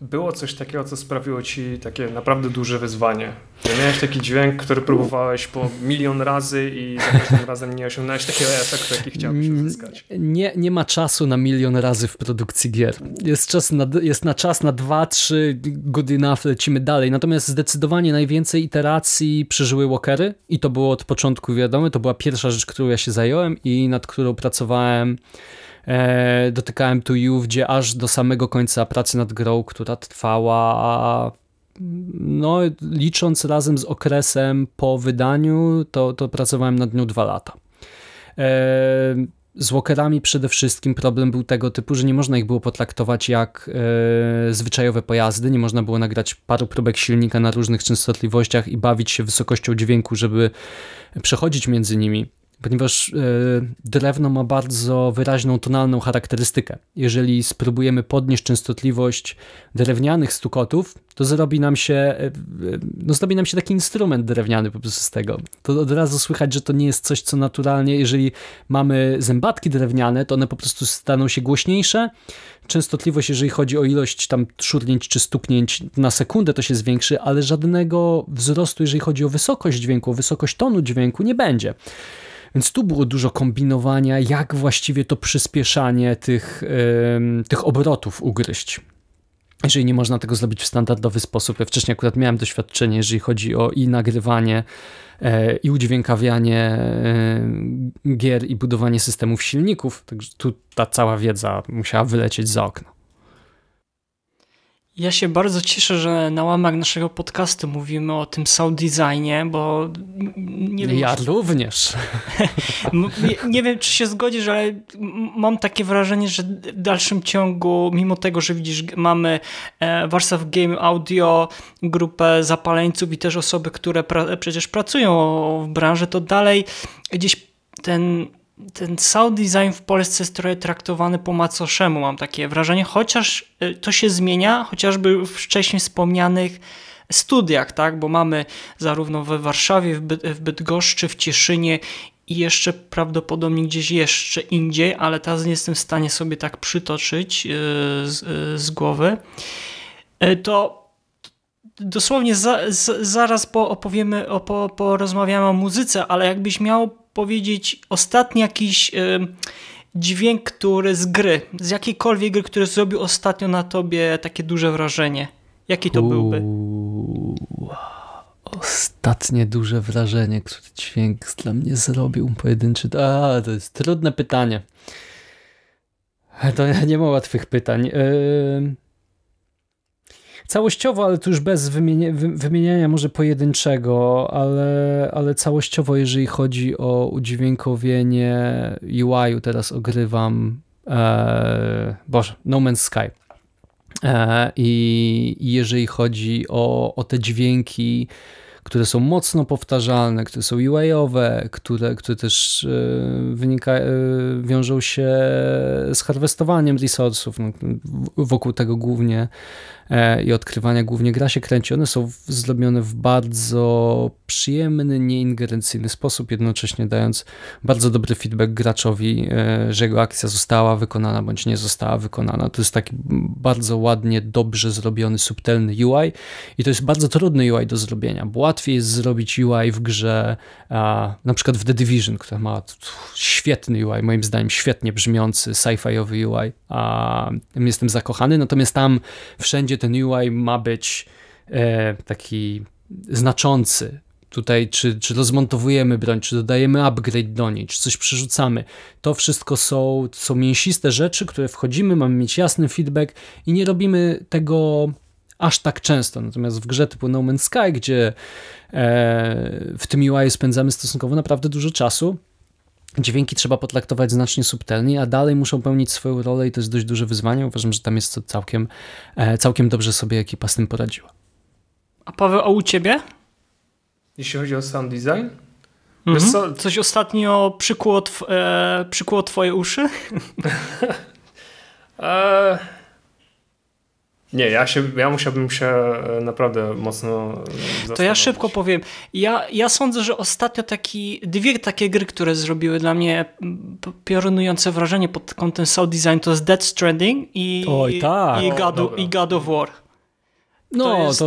było coś takiego, co sprawiło ci takie naprawdę duże wyzwanie? Ja miałeś taki dźwięk, który próbowałeś po milion razy i za każdym razem nie osiągnąłeś takiego efektu, jaki chciałbyś mm, uzyskać? Nie, nie ma czasu na milion razy w produkcji gier. Jest, czas na, jest na czas na dwa, trzy good enough, lecimy dalej. Natomiast zdecydowanie najwięcej iteracji przeżyły walkery i to było od początku wiadome. to była pierwsza rzecz, którą ja się zająłem i nad którą pracowałem e, dotykałem tu i ówdzie aż do samego końca pracy nad grą, która trwała no licząc razem z okresem po wydaniu, to, to pracowałem nad nią dwa lata. E, z walkerami przede wszystkim problem był tego typu, że nie można ich było potraktować jak e, zwyczajowe pojazdy, nie można było nagrać paru próbek silnika na różnych częstotliwościach i bawić się wysokością dźwięku, żeby przechodzić między nimi ponieważ e, drewno ma bardzo wyraźną tonalną charakterystykę. Jeżeli spróbujemy podnieść częstotliwość drewnianych stukotów, to zrobi nam się, e, e, no zrobi nam się taki instrument drewniany po prostu z tego. To od razu słychać, że to nie jest coś, co naturalnie, jeżeli mamy zębatki drewniane, to one po prostu staną się głośniejsze. Częstotliwość, jeżeli chodzi o ilość tam szurnięć czy stuknięć na sekundę, to się zwiększy, ale żadnego wzrostu, jeżeli chodzi o wysokość dźwięku, o wysokość tonu dźwięku nie będzie. Więc tu było dużo kombinowania, jak właściwie to przyspieszanie tych, tych obrotów ugryźć. Jeżeli nie można tego zrobić w standardowy sposób, ja wcześniej akurat miałem doświadczenie, jeżeli chodzi o i nagrywanie, e, i udźwiękawianie e, gier, i budowanie systemów silników, także tu ta cała wiedza musiała wylecieć za okno. Ja się bardzo cieszę, że na łamach naszego podcastu mówimy o tym sound designie, bo nie wiem, ja czy... również. (laughs) nie wiem, czy się zgodzisz, ale mam takie wrażenie, że w dalszym ciągu, mimo tego, że widzisz, mamy e, Warsaw Game Audio, grupę zapaleńców i też osoby, które pra przecież pracują w branży, to dalej gdzieś ten ten sound design w Polsce jest trochę traktowany po macoszemu, mam takie wrażenie, chociaż y, to się zmienia, chociażby w wcześniej wspomnianych studiach, tak? bo mamy zarówno we Warszawie, w, w Bydgoszczy, w Cieszynie i jeszcze prawdopodobnie gdzieś jeszcze indziej, ale teraz nie jestem w stanie sobie tak przytoczyć y, z, y, z głowy, to dosłownie za, z, zaraz po opowiemy, po porozmawiamy o muzyce, ale jakbyś miał powiedzieć, ostatni jakiś e, dźwięk, który z gry, z jakiejkolwiek gry, który zrobił ostatnio na tobie takie duże wrażenie. Jaki to byłby? Ostatnie duże wrażenie, który dźwięk dla mnie zrobił pojedynczy. A, to jest trudne pytanie. To nie ma łatwych pytań. Yy całościowo, ale tu już bez wymienia, wymieniania może pojedynczego, ale, ale całościowo, jeżeli chodzi o udźwiękowienie UI-u, teraz ogrywam e, Boże, No Man's Sky. i, e, I jeżeli chodzi o, o te dźwięki, które są mocno powtarzalne, które są UI-owe, które, które też e, wynika, e, wiążą się z harwestowaniem resursów, no, wokół tego głównie e, i odkrywania głównie gra się kręci. One są zrobione w bardzo przyjemny, nieingerencyjny sposób, jednocześnie dając bardzo dobry feedback graczowi, że jego akcja została wykonana bądź nie została wykonana. To jest taki bardzo ładnie, dobrze zrobiony, subtelny UI i to jest bardzo trudny UI do zrobienia, bo łatwiej jest zrobić UI w grze, na przykład w The Division, która ma świetny UI, moim zdaniem świetnie brzmiący sci-fiowy UI. Jestem zakochany, natomiast tam wszędzie ten UI ma być e, taki znaczący, tutaj, czy, czy rozmontowujemy broń, czy dodajemy upgrade do niej, czy coś przerzucamy. To wszystko są, są mięsiste rzeczy, które wchodzimy, mamy mieć jasny feedback i nie robimy tego aż tak często. Natomiast w grze typu No Man's Sky, gdzie e, w tym UI spędzamy stosunkowo naprawdę dużo czasu, dźwięki trzeba potraktować znacznie subtelniej, a dalej muszą pełnić swoją rolę i to jest dość duże wyzwanie. Uważam, że tam jest to całkiem, e, całkiem dobrze sobie ekipa z tym poradziła. A Paweł, a u ciebie? Jeśli chodzi o sound design? Mhm. Co? Coś ostatnio przykuło, tw e, przykuło twoje uszy? (laughs) e, nie, ja, się, ja musiałbym się e, naprawdę mocno. E, to ja szybko powiem. Ja, ja sądzę, że ostatnio taki, dwie takie gry, które zrobiły dla mnie piorunujące wrażenie pod kątem sound design, to jest Dead Stranding i, Oj, tak. i, God, i God of War. No, to, jest... to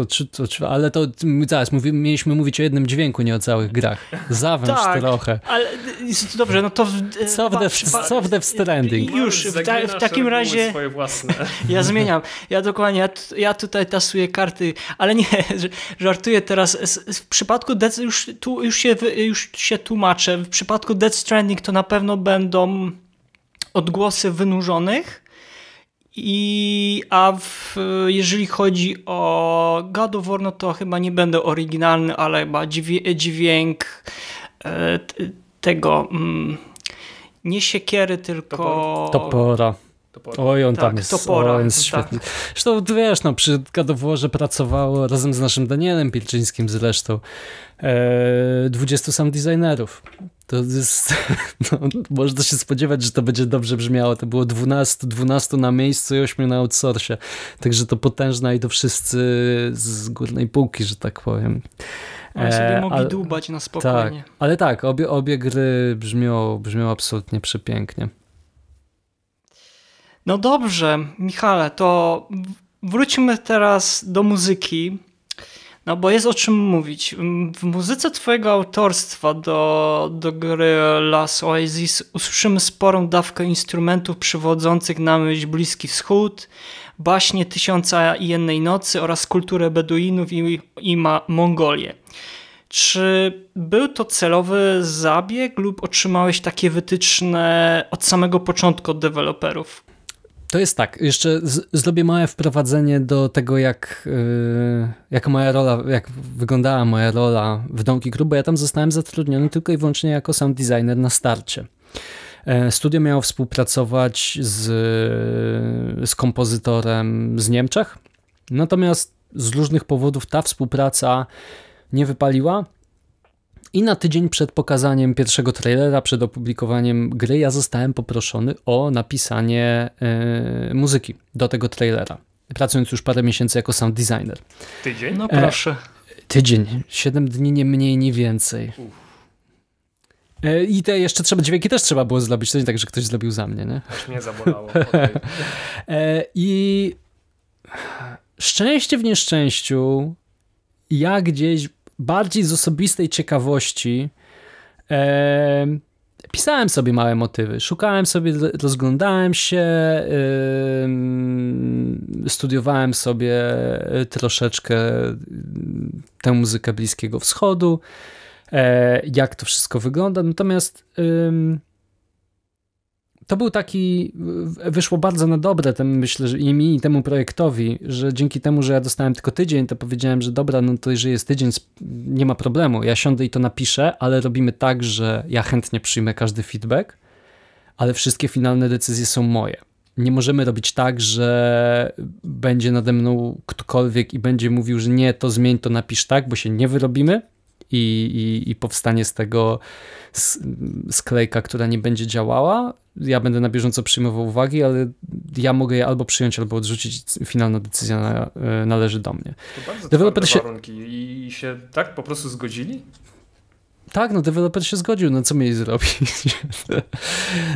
oczywiście, ale to zaraz, mówi, mieliśmy mówić o jednym dźwięku, nie o całych grach. Zawęż tak, trochę. ale y, dobrze, no to... co, w co y, w Death Stranding? Y, już, w, ta, w takim razie... Swoje własne. (laughs) Ja zmieniam, ja dokładnie, ja, ja, tutaj tasuję karty, ale nie, (laughs) żartuję teraz. W przypadku Death, już, tu, już, się, już się tłumaczę, w przypadku Death Stranding to na pewno będą odgłosy wynurzonych, i, a w, jeżeli chodzi o God of War, no to chyba nie będę oryginalny, ale chyba dźwięk e, tego mm, nie siekiery, tylko topora. Topora. Oj, on tak, tam jest, topora, jest tak. świetny. Tak. Zresztą wiesz, no, przy Gadoworze pracowało razem z naszym Danielem Pilczyńskim zresztą e, 20 sam designerów. To jest, (laughs) no, można się spodziewać, że to będzie dobrze brzmiało. To było 12, 12 na miejscu i 8 na outsourcie. Także to potężna i to wszyscy z górnej półki, że tak powiem. Oni sobie e, mogli ale, dłubać na tak, spokojnie. Tak, ale tak, obie, obie gry brzmią, brzmią absolutnie przepięknie. No dobrze, Michale, to wróćmy teraz do muzyki. No bo jest o czym mówić. Mm, w muzyce twojego autorstwa do, do gry Las Oasis usłyszymy sporą dawkę instrumentów przywodzących na myśl Bliski Wschód, baśnie Tysiąca i Jednej Nocy oraz kulturę Beduinów i, i ma Mongolię. Czy był to celowy zabieg lub otrzymałeś takie wytyczne od samego początku od deweloperów? To jest tak, jeszcze z, zrobię małe wprowadzenie do tego, jak, yy, jak moja rola, jak wyglądała moja rola w Donkey Kong, bo ja tam zostałem zatrudniony tylko i wyłącznie jako sound designer na starcie. E, studio miało współpracować z, z kompozytorem z Niemczech, natomiast z różnych powodów ta współpraca nie wypaliła. I na tydzień przed pokazaniem pierwszego trailera, przed opublikowaniem gry, ja zostałem poproszony o napisanie e, muzyki do tego trailera. Pracując już parę miesięcy jako sound designer. Tydzień? No e, proszę. E, tydzień. Siedem dni, nie mniej, nie więcej. E, I te jeszcze trzeba, dźwięki też trzeba było zrobić, to nie tak, że ktoś zrobił za mnie, nie? Nie mnie zabolało. (laughs) I szczęście w nieszczęściu ja gdzieś bardziej z osobistej ciekawości e, pisałem sobie małe motywy, szukałem sobie, rozglądałem się, e, studiowałem sobie e, troszeczkę e, tę muzykę Bliskiego Wschodu, e, jak to wszystko wygląda, natomiast to był taki, wyszło bardzo na dobre ten, myślę, że i mi, i temu projektowi, że dzięki temu, że ja dostałem tylko tydzień, to powiedziałem, że dobra, no to jeżeli jest tydzień, nie ma problemu, ja siądę i to napiszę, ale robimy tak, że ja chętnie przyjmę każdy feedback, ale wszystkie finalne decyzje są moje. Nie możemy robić tak, że będzie nade mną ktokolwiek i będzie mówił, że nie, to zmień, to napisz tak, bo się nie wyrobimy, i, i, i powstanie z tego sklejka, która nie będzie działała. Ja będę na bieżąco przyjmował uwagi, ale ja mogę je albo przyjąć, albo odrzucić. Finalna decyzja na, e, należy do mnie. To bardzo Developer się... warunki i się tak po prostu zgodzili? Tak, no deweloper się zgodził, no co mieli zrobić? (laughs)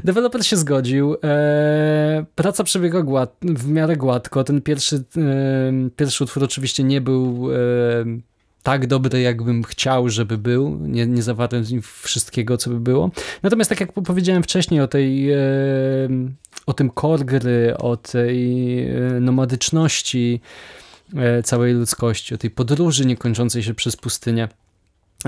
deweloper się zgodził, e, praca przebiegła gład, w miarę gładko, ten pierwszy, e, pierwszy utwór oczywiście nie był e, tak dobry, jakbym chciał, żeby był. Nie, nie zawarłem z nim wszystkiego, co by było. Natomiast tak jak powiedziałem wcześniej o tej o tym core o tej e, nomadyczności e, całej ludzkości, o tej podróży niekończącej się przez pustynię,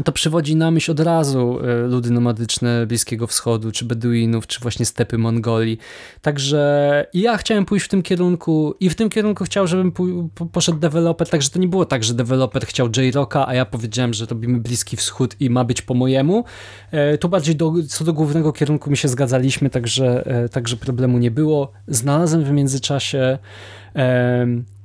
to przywodzi na myśl od razu e, ludy nomadyczne Bliskiego Wschodu, czy Beduinów, czy właśnie stepy Mongolii. Także ja chciałem pójść w tym kierunku i w tym kierunku chciał, żebym poszedł deweloper, także to nie było tak, że deweloper chciał J-Rocka, a ja powiedziałem, że robimy Bliski Wschód i ma być po mojemu. E, tu bardziej do, co do głównego kierunku mi się zgadzaliśmy, także, e, także problemu nie było. Znalazłem w międzyczasie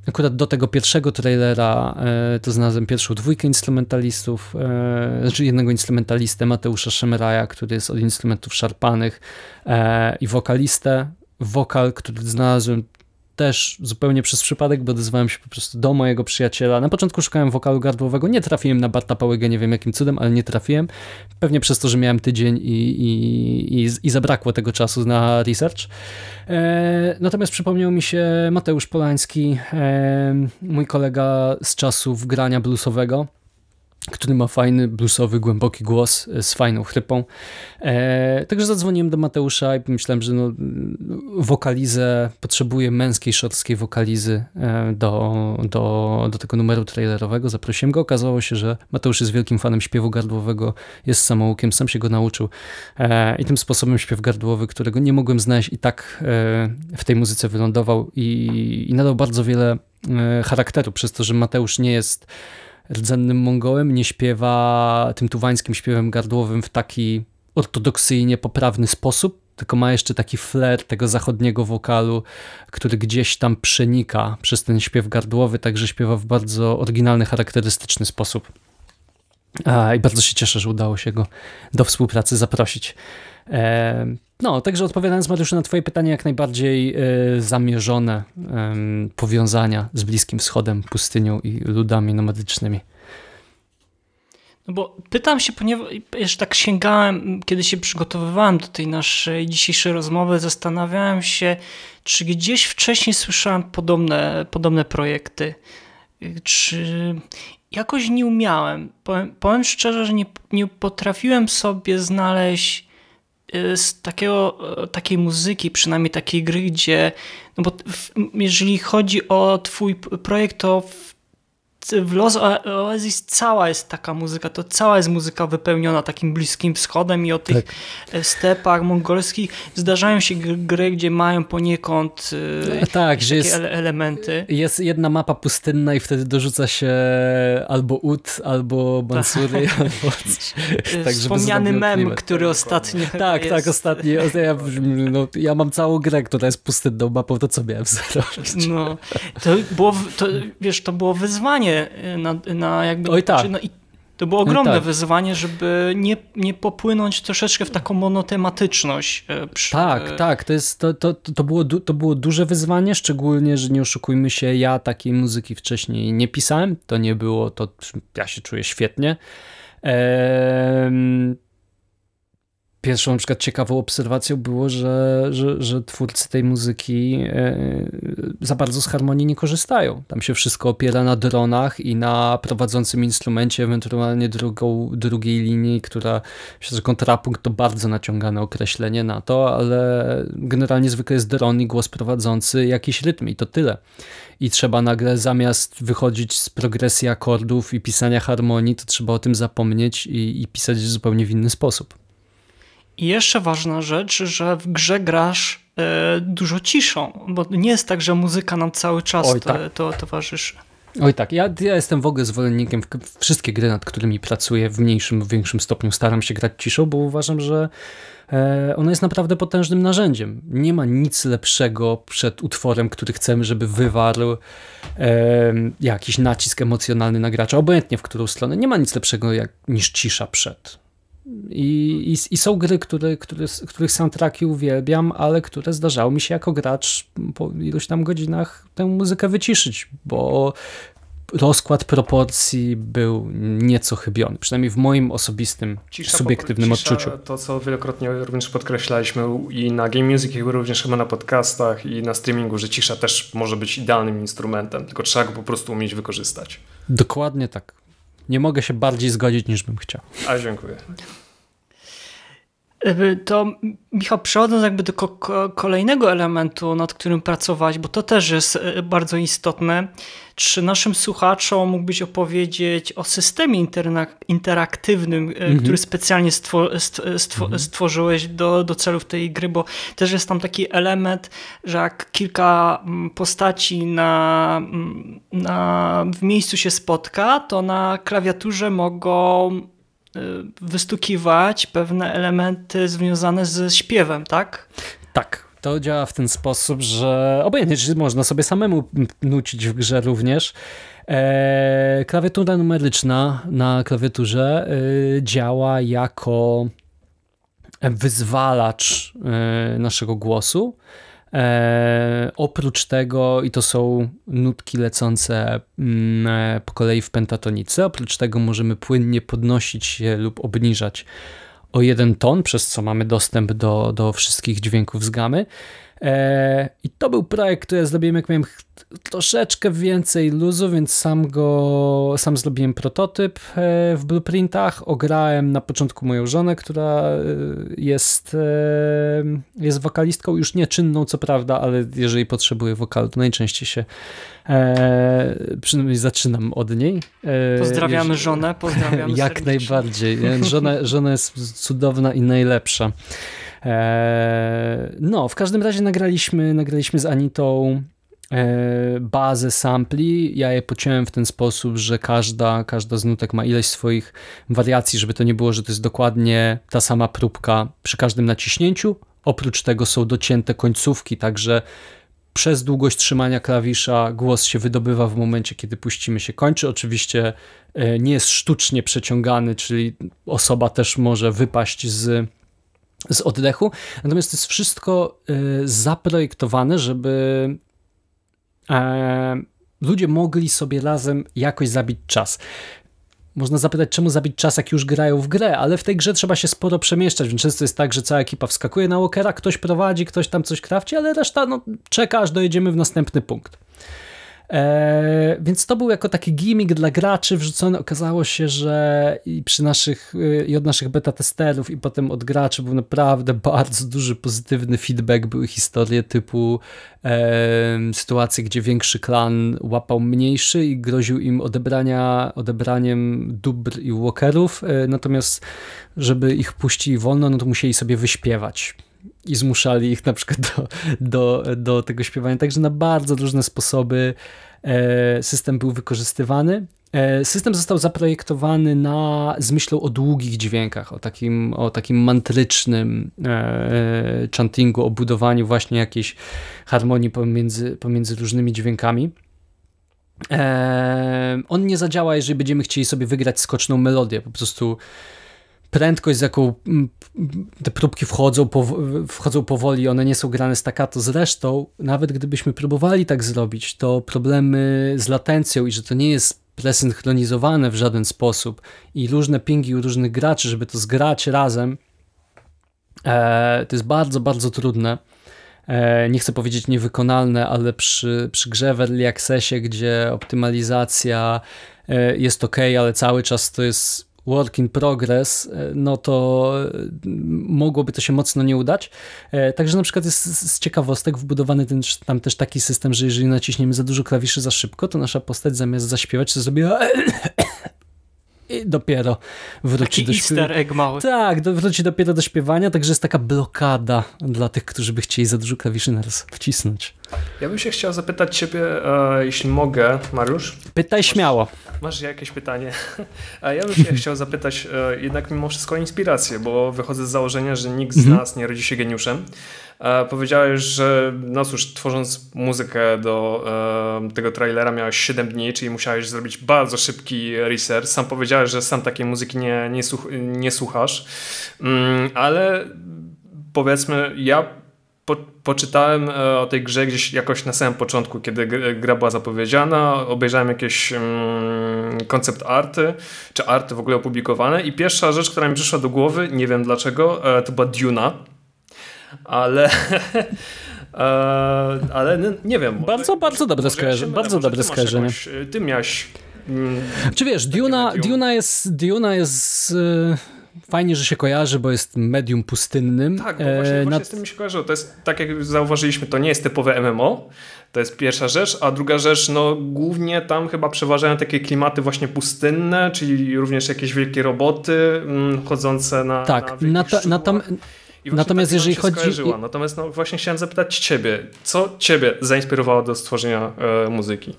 akurat do tego pierwszego trailera e, to znalazłem pierwszą dwójkę instrumentalistów, e, znaczy jednego instrumentalistę Mateusza Szemraja, który jest od instrumentów szarpanych e, i wokalistę. Wokal, który znalazłem też zupełnie przez przypadek, bo odezwałem się po prostu do mojego przyjaciela. Na początku szukałem wokalu gardłowego, nie trafiłem na Barta Pałygę, nie wiem jakim cudem, ale nie trafiłem. Pewnie przez to, że miałem tydzień i, i, i, i zabrakło tego czasu na research. E, natomiast przypomniał mi się Mateusz Polański, e, mój kolega z czasów grania bluesowego który ma fajny, bluesowy, głęboki głos e, z fajną chrypą. E, także zadzwoniłem do Mateusza i pomyślałem, że no, wokalizę, potrzebuję męskiej, szorskiej wokalizy e, do, do, do tego numeru trailerowego. Zaprosiłem go. Okazało się, że Mateusz jest wielkim fanem śpiewu gardłowego, jest samoukiem, sam się go nauczył e, i tym sposobem śpiew gardłowy, którego nie mogłem znaleźć i tak e, w tej muzyce wylądował i, i nadał bardzo wiele e, charakteru przez to, że Mateusz nie jest rdzennym Mongołem, nie śpiewa tym tuwańskim śpiewem gardłowym w taki ortodoksyjnie poprawny sposób, tylko ma jeszcze taki flair tego zachodniego wokalu, który gdzieś tam przenika przez ten śpiew gardłowy, także śpiewa w bardzo oryginalny, charakterystyczny sposób. I bardzo się cieszę, że udało się go do współpracy zaprosić. No, także odpowiadając Mariuszu na twoje pytanie, jak najbardziej y, zamierzone y, powiązania z Bliskim Wschodem, pustynią i ludami nomadycznymi. No bo pytam się, ponieważ jeszcze tak sięgałem, kiedy się przygotowywałem do tej naszej dzisiejszej rozmowy, zastanawiałem się, czy gdzieś wcześniej słyszałem podobne, podobne projekty. Czy jakoś nie umiałem. Powiem, powiem szczerze, że nie, nie potrafiłem sobie znaleźć Y, z takiego, y, takiej muzyki, przynajmniej takiej gry, gdzie, no bo w, jeżeli chodzi o twój projekt, to w, w Los Oasis cała jest taka muzyka, to cała jest muzyka wypełniona takim Bliskim Wschodem i o tych tak. E, stepach mongolskich zdarzają się gry, gdzie mają poniekąd e, tak, że jest, elementy. Jest jedna mapa pustynna i wtedy dorzuca się albo Ut, albo Bansury, tak. albo (laughs) tak, Wspomniany mem, który ostatnio Tak, tak jest. tak, ostatnio. Ja, no, ja mam całą grę, która jest pustynną mapą, to co miałem (laughs) zrobić? No, to było, to, wiesz, to było wyzwanie E, na, na jakby... Oj tak. Czy, no, to było ogromne no tak. wyzwanie, żeby nie, nie popłynąć troszeczkę w taką monotematyczność. E, przy... Tak, e, tak, to, jest, to, to, to, było to było duże wyzwanie, szczególnie, że nie oszukujmy się, ja takiej muzyki wcześniej nie pisałem, to nie było, to ja się czuję świetnie. Eee, pierwszą na przykład ciekawą obserwacją było, że, że, że twórcy tej muzyki e, za bardzo z harmonii nie korzystają. Tam się wszystko opiera na dronach i na prowadzącym instrumencie, ewentualnie drugą, drugiej linii, która myślę, że kontrapunkt to bardzo naciągane określenie na to, ale generalnie zwykle jest dron i głos prowadzący, jakiś rytm i to tyle. I trzeba nagle zamiast wychodzić z progresji akordów i pisania harmonii, to trzeba o tym zapomnieć i, i pisać zupełnie w inny sposób. I jeszcze ważna rzecz, że w grze grasz e, dużo ciszą, bo nie jest tak, że muzyka nam cały czas Oj, to, tak. to, towarzyszy. Oj tak, ja, ja jestem w ogóle zwolennikiem wszystkie gry, nad którymi pracuję w mniejszym, w większym stopniu staram się grać ciszą, bo uważam, że e, ono jest naprawdę potężnym narzędziem. Nie ma nic lepszego przed utworem, który chcemy, żeby wywarł e, jakiś nacisk emocjonalny na gracza, obojętnie w którą stronę. Nie ma nic lepszego jak, niż cisza przed. I, i, I, są gry, które, które, których soundtracki uwielbiam, ale które zdarzało mi się jako gracz po iluś tam godzinach tę muzykę wyciszyć, bo rozkład proporcji był nieco chybiony, przynajmniej w moim osobistym, cisza, subiektywnym cisza, odczuciu. To, co wielokrotnie również podkreślaliśmy i na Game Music, i również chyba na podcastach i na streamingu, że cisza też może być idealnym instrumentem, tylko trzeba go po prostu umieć wykorzystać. Dokładnie tak. Nie mogę się bardziej zgodzić niż bym chciał. A dziękuję. To Michał, przechodząc jakby do kolejnego elementu, nad którym pracować, bo to też jest e, bardzo istotne, czy naszym słuchaczom mógłbyś opowiedzieć o systemie interaktywnym, mm -hmm. który specjalnie stwo e, stwo mhm. stworzyłeś do, do celów tej gry, bo też jest tam taki element, że jak kilka mm, postaci na, mm, na, w miejscu się spotka, to na klawiaturze mogą Y, wystukiwać pewne elementy związane ze śpiewem, tak? Tak. To działa w ten sposób, że obojętnie, czy można sobie samemu nucić w grze również. E, klawiatura numeryczna na klawiaturze y, działa jako wyzwalacz y, naszego głosu. E, oprócz tego, i to są nutki lecące m, mm, e, po kolei w pentatonice, oprócz tego możemy płynnie podnosić je lub obniżać o jeden ton, przez co mamy dostęp do, do wszystkich dźwięków z gamy. E, I to był projekt, który zrobiłem, jak miałem troszeczkę więcej luzu, więc sam go, sam zrobiłem prototyp e, w blueprintach. Ograłem na początku moją żonę, która e, jest, jest wokalistką, już nie czynną co prawda, ale jeżeli potrzebuję wokalu, to najczęściej się przynajmniej zaczynam od niej. Pozdrawiamy jeżeli, żonę, pozdrawiamy (laughs) Jak serdecznie. najbardziej. Żona, żona jest cudowna i najlepsza. Eee, no, w każdym razie nagraliśmy, nagraliśmy z Anitą eee, bazę sampli. Ja je pociąłem w ten sposób, że każda, każda z nutek ma ileś swoich wariacji, żeby to nie było, że to jest dokładnie ta sama próbka przy każdym naciśnięciu. Oprócz tego są docięte końcówki, także przez długość trzymania klawisza głos się wydobywa w momencie, kiedy puścimy się kończy. Oczywiście e, nie jest sztucznie przeciągany, czyli osoba też może wypaść z z oddechu. Natomiast to jest wszystko y, zaprojektowane, żeby e, ludzie mogli sobie razem jakoś zabić czas. Można zapytać, czemu zabić czas, jak już grają w grę, ale w tej grze trzeba się sporo przemieszczać, więc często jest tak, że cała ekipa wskakuje na walkera, ktoś prowadzi, ktoś tam coś krawci, ale reszta no, czeka, aż dojedziemy w następny punkt. E, więc to był jako taki gimmick dla graczy wrzucony. Okazało się, że i przy naszych, e, i od naszych beta testerów, i potem od graczy był naprawdę bardzo duży pozytywny feedback. Były historie typu e, sytuacje, gdzie większy klan łapał mniejszy i groził im odebrania, odebraniem dóbr i walkerów, e, natomiast żeby ich puścili wolno, no to musieli sobie wyśpiewać i zmuszali ich na przykład do, do, do tego śpiewania. Także na bardzo różne sposoby e, system był wykorzystywany. E, system został zaprojektowany na, z myślą o długich dźwiękach, o takim, o takim mantrycznym e, e, chantingu, o budowaniu właśnie jakiejś harmonii pomiędzy, pomiędzy różnymi dźwiękami. E, on nie zadziała, jeżeli będziemy chcieli sobie wygrać skoczną melodię, po prostu prędkość, z jaką mm, te próbki wchodzą, wchodzą powoli, one nie są grane staccato. Zresztą, nawet gdybyśmy próbowali tak zrobić, to problemy z latencją i że to nie jest presynchronizowane w żaden sposób i różne pingi u różnych graczy, żeby to zgrać razem, e, to jest bardzo, bardzo trudne. E, nie chcę powiedzieć niewykonalne, ale przy, przy grze w Early Accessie, gdzie optymalizacja e, jest ok, ale cały czas to jest work in progress, e, no to e, mogłoby to się mocno nie udać. E, także na przykład jest z ciekawostek wbudowany ten, tam też taki system, że jeżeli naciśniemy za dużo klawiszy za szybko, to nasza postać zamiast zaśpiewać, to zrobiła (clears throat) i dopiero wróci Taki do śpiewania. Tak, do, wróci dopiero do śpiewania, także jest taka blokada dla tych, którzy by chcieli za dużo klawiszy naraz wcisnąć. Ja bym się chciał zapytać ciebie, e, jeśli mogę, Mariusz. Pytaj masz, śmiało. Masz jakieś pytanie? (laughs) A ja bym się (laughs) chciał zapytać e, jednak mimo wszystko o inspirację, bo wychodzę z założenia, że nikt z mhm. nas nie rodzi się geniuszem. E, powiedziałeś, że no cóż, tworząc muzykę do e, tego trailera miałeś 7 dni, czyli musiałeś zrobić bardzo szybki research. Sam powiedziałeś, że sam takiej muzyki nie, nie, słuch nie słuchasz, mm, ale powiedzmy, ja po, poczytałem e, o tej grze gdzieś jakoś na samym początku, kiedy gra była zapowiedziana, obejrzałem jakieś mm, koncept mm, arty, czy arty w ogóle opublikowane i pierwsza rzecz, która mi przyszła do głowy, nie wiem dlaczego, e, to była Duna ale (laughs) e, ale no, nie wiem. Bardzo, może, bardzo dobre skojarzenie. Bardzo dobre skojarzenie. Ty miałeś... Mm, Czy wiesz, Duna, Duna jest... Duna jest yy fajnie, że się kojarzy, bo jest medium pustynnym. Tak, bo właśnie, e, właśnie z tym mi się kojarzyło. To jest, tak jak zauważyliśmy, to nie jest typowe MMO. To jest pierwsza rzecz, a druga rzecz, no głównie tam chyba przeważają takie klimaty właśnie pustynne, czyli również jakieś wielkie roboty mm, chodzące na Tak, na, na, na tam i Natomiast tak jeżeli chodzi... Skojarzyła. Natomiast no, właśnie chciałem zapytać ciebie, co ciebie zainspirowało do stworzenia e, muzyki?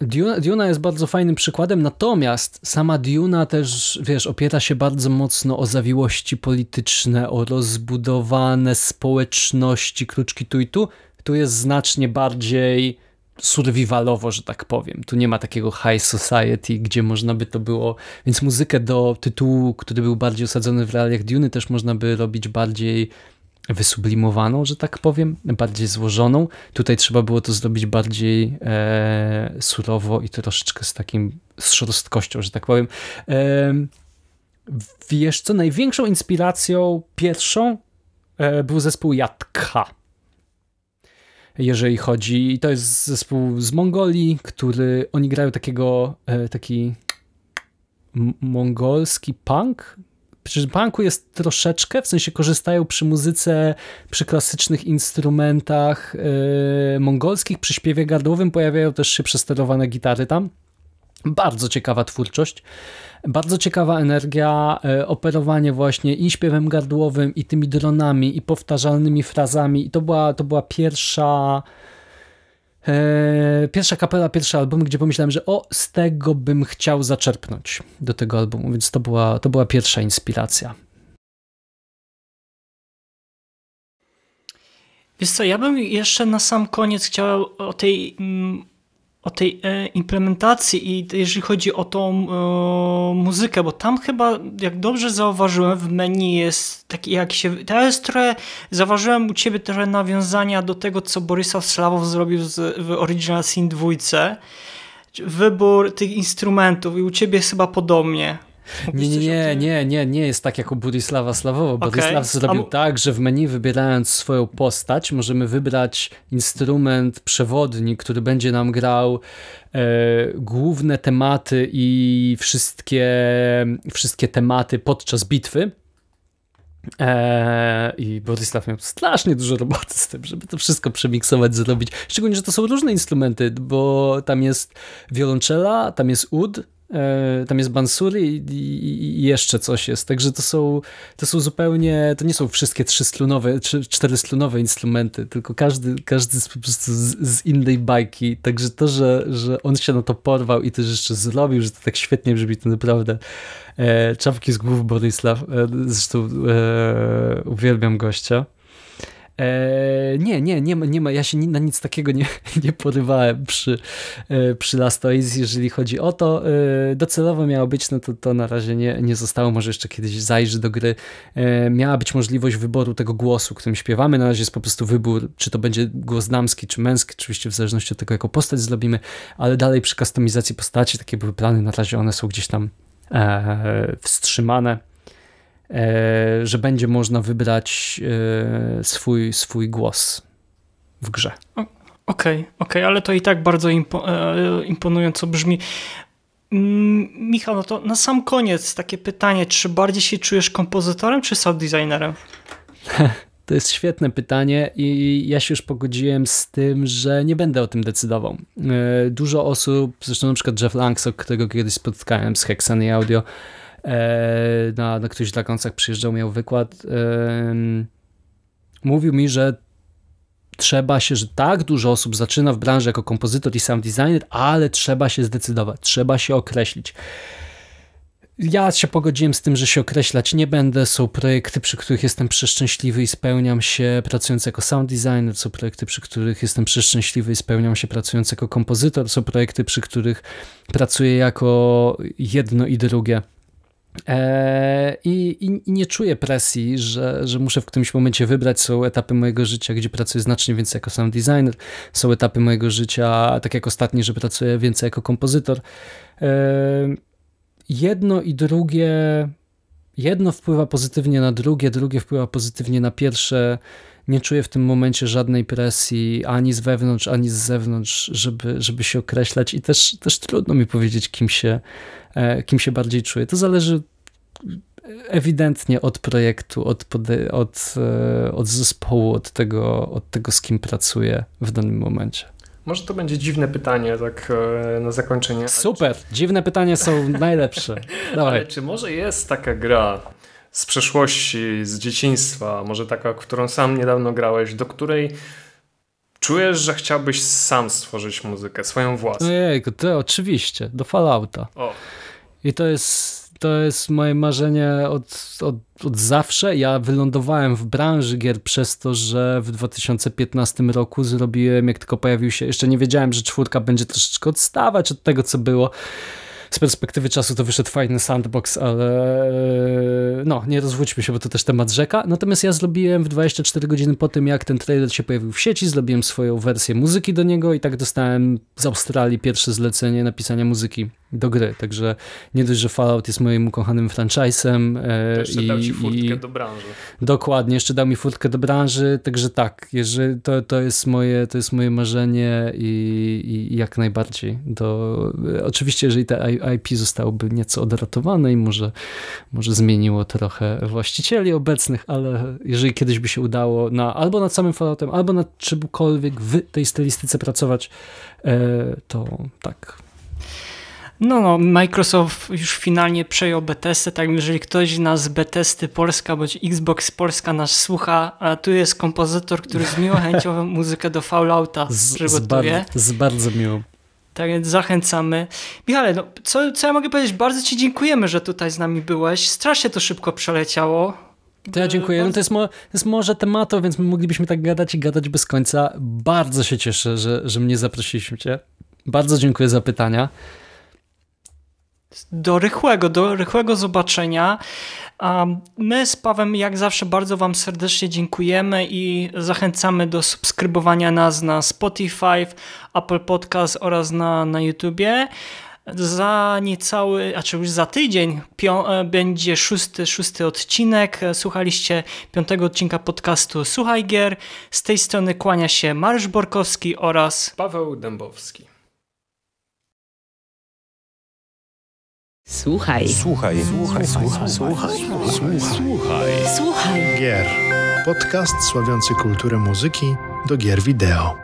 Duna, Duna jest bardzo fajnym przykładem, natomiast sama Duna też, wiesz, opiera się bardzo mocno o zawiłości polityczne, o rozbudowane społeczności, kluczki tu i tu. Tu jest znacznie bardziej survivalowo, że tak powiem. Tu nie ma takiego high society, gdzie można by to było, więc muzykę do tytułu, który był bardziej osadzony w realiach Duny też można by robić bardziej wysublimowaną, że tak powiem, bardziej złożoną. Tutaj trzeba było to zrobić bardziej e, surowo i troszeczkę z takim, z szorstkością, że tak powiem. E, wiesz co, największą inspiracją pierwszą e, był zespół Jatka jeżeli chodzi. I to jest zespół z Mongolii, który oni grają takiego, e, taki mongolski punk. Przy punku jest troszeczkę, w sensie korzystają przy muzyce, przy klasycznych instrumentach yy, mongolskich, przy śpiewie gardłowym pojawiają też się przesterowane gitary tam. Bardzo ciekawa twórczość, bardzo ciekawa energia, e, operowanie właśnie i śpiewem gardłowym, i tymi dronami, i powtarzalnymi frazami. I to była, to była pierwsza e, pierwsza kapela, pierwszy album, gdzie pomyślałem, że o, z tego bym chciał zaczerpnąć do tego albumu, więc to była, to była pierwsza inspiracja. Wiesz co, ja bym jeszcze na sam koniec chciał o tej mm, o tej e, implementacji i jeżeli chodzi o tą e, muzykę, bo tam chyba, jak dobrze zauważyłem, w menu jest taki jak się... To jest trochę... Zauważyłem u Ciebie trochę nawiązania do tego, co Borisław Slawow zrobił z, w Original Sin 2. Wybór tych instrumentów i u Ciebie jest chyba podobnie. Nie, nie, nie, nie, nie jest tak jak u Burisława Slawowa. Burisław okay. zrobił tak, że w menu wybierając swoją postać możemy wybrać instrument przewodni, który będzie nam grał e, główne tematy i wszystkie, wszystkie tematy podczas bitwy. E, I Borisław miał strasznie dużo roboty z tym, żeby to wszystko przemiksować, zrobić. Szczególnie, że to są różne instrumenty, bo tam jest wiolonczela, tam jest ud, E, tam jest Bansuri i, i, i, jeszcze coś jest, także to są, to są zupełnie, to nie są wszystkie trzystrunowe, czy instrumenty, tylko każdy, każdy jest po prostu z, z, innej bajki, także to, że, że on się na to porwał i też jeszcze zrobił, że to tak świetnie brzmi, to naprawdę e, czapki z głów Boryslaw, e, zresztą e, uwielbiam gościa. E, nie, nie, nie ma, nie ma, ja się na nic takiego nie, (laughs) nie porywałem przy, e, przy Last Oasis, jeżeli chodzi o to. E, docelowo miało być, no to, to na razie nie, nie zostało, może jeszcze kiedyś zajrzy do gry. miała być możliwość wyboru tego głosu, którym śpiewamy, na razie jest po prostu wybór, czy to będzie głos damski, czy męski, oczywiście w zależności od tego, jaką postać zrobimy, ale dalej przy kustomizacji postaci, takie były plany, na razie one są gdzieś tam wstrzymane E, że będzie można wybrać e, swój, swój głos w grze. Okej, okay, okay, ale to i tak bardzo impo e, imponująco brzmi. Mm, Michał, no to na sam koniec takie pytanie, czy bardziej się czujesz kompozytorem czy sound designerem? (laughs) To jest świetne pytanie i ja się już pogodziłem z tym, że nie będę o tym decydował. Dużo osób, zresztą na przykład Jeff Langsok, którego kiedyś spotkałem z Hexany Audio, E, na, na któryś dla końcach przyjeżdżał, miał wykład, mówił mi, że trzeba się, że tak dużo osób zaczyna w branży jako kompozytor i sam designer, ale trzeba się zdecydować, trzeba się określić. Ja się pogodziłem z tym, że się określać nie będę. Są projekty, przy których jestem przeszczęśliwy i spełniam się pracując jako sound designer. Są projekty, przy których jestem przeszczęśliwy i spełniam się pracując jako kompozytor. Są projekty, przy których pracuję jako jedno i drugie. E, I, i, nie czuję presji, że, że muszę w którymś momencie wybrać. Są etapy mojego życia, gdzie pracuję znacznie więcej jako sound designer, są etapy mojego życia, tak jak ostatni, że pracuję więcej jako kompozytor. E, jedno i drugie, jedno wpływa pozytywnie na drugie, drugie wpływa pozytywnie na pierwsze nie czuję w tym momencie żadnej presji ani z wewnątrz, ani z zewnątrz, żeby, żeby się określać i też, też trudno mi powiedzieć, kim się, e, kim się bardziej czuję. To zależy ewidentnie od projektu, od, od, e, od zespołu, od tego, od tego, z kim pracuję w danym momencie. Może to będzie dziwne pytanie, tak e, na zakończenie. Super! Dziwne pytania są najlepsze. (laughs) Dawaj. Ale czy może jest taka gra, z przeszłości, z dzieciństwa, może taka, którą sam niedawno grałeś, do której czujesz, że chciałbyś sam stworzyć muzykę, swoją własną? Ojejku, to oczywiście, do Fallouta. O. I to jest, to jest moje marzenie od, od, od zawsze. Ja wylądowałem w branży gier przez to, że w 2015 roku zrobiłem, jak tylko pojawił się, jeszcze nie wiedziałem, że czwórka będzie troszeczkę odstawać od tego, co było z perspektywy czasu to wyszedł fajny sandbox, ale e, no, nie rozwódźmy się, bo to też temat rzeka. Natomiast ja zrobiłem w 24 godziny po tym, jak ten trailer się pojawił w sieci, zrobiłem swoją wersję muzyki do niego i tak dostałem z Australii pierwsze zlecenie napisania muzyki do gry. Także nie dość, że Fallout jest moim ukochanym franchise'em. E, to jeszcze i, dał ci furtkę i... do branży. Dokładnie, jeszcze dał mi furtkę do branży, także tak, jeżeli to, to, jest, moje, to jest moje marzenie i, i jak najbardziej. Do... Oczywiście, jeżeli te IP zostałoby nieco odratowane i może, może zmieniło trochę właścicieli obecnych, ale jeżeli kiedyś by się udało na, albo nad samym Falloutem, albo nad czymkolwiek w tej stylistyce pracować, e, to tak, no, no, Microsoft już finalnie przejął Bethesdę, tak jeżeli ktoś nas Bethesdy Polska bądź Xbox Polska nas słucha, a tu jest kompozytor, który z miłą chęcią muzykę do Fallouta z, przygotuje. Z, bardzo, z bardzo miłą. Tak więc zachęcamy. Michale, no, co, co ja mogę powiedzieć? Bardzo ci dziękujemy, że tutaj z nami byłeś. Strasznie to szybko przeleciało. To ja dziękuję. No to, jest mo, to jest morze więc my moglibyśmy tak gadać i gadać bez końca. Bardzo się cieszę, że, że mnie zaprosiliśmy cię. Bardzo dziękuję za pytania do rychłego, do rychłego zobaczenia. My z Pawem jak zawsze bardzo Wam serdecznie dziękujemy i zachęcamy do subskrybowania nas na Spotify, Apple Podcast oraz na, na YouTubie. Za niecały, a czy już za tydzień e, będzie szósty, szósty odcinek. Słuchaliście piątego odcinka podcastu Słuchaj Gier. Z tej strony kłania się Mariusz Borkowski oraz Paweł Dębowski. Słuchaj. Słuchaj. Słuchaj. Słuchaj. Słuchaj. Słuchaj. Słuchaj. Słuchaj. Gier. Podcast sławiący kulturę muzyki do gier wideo.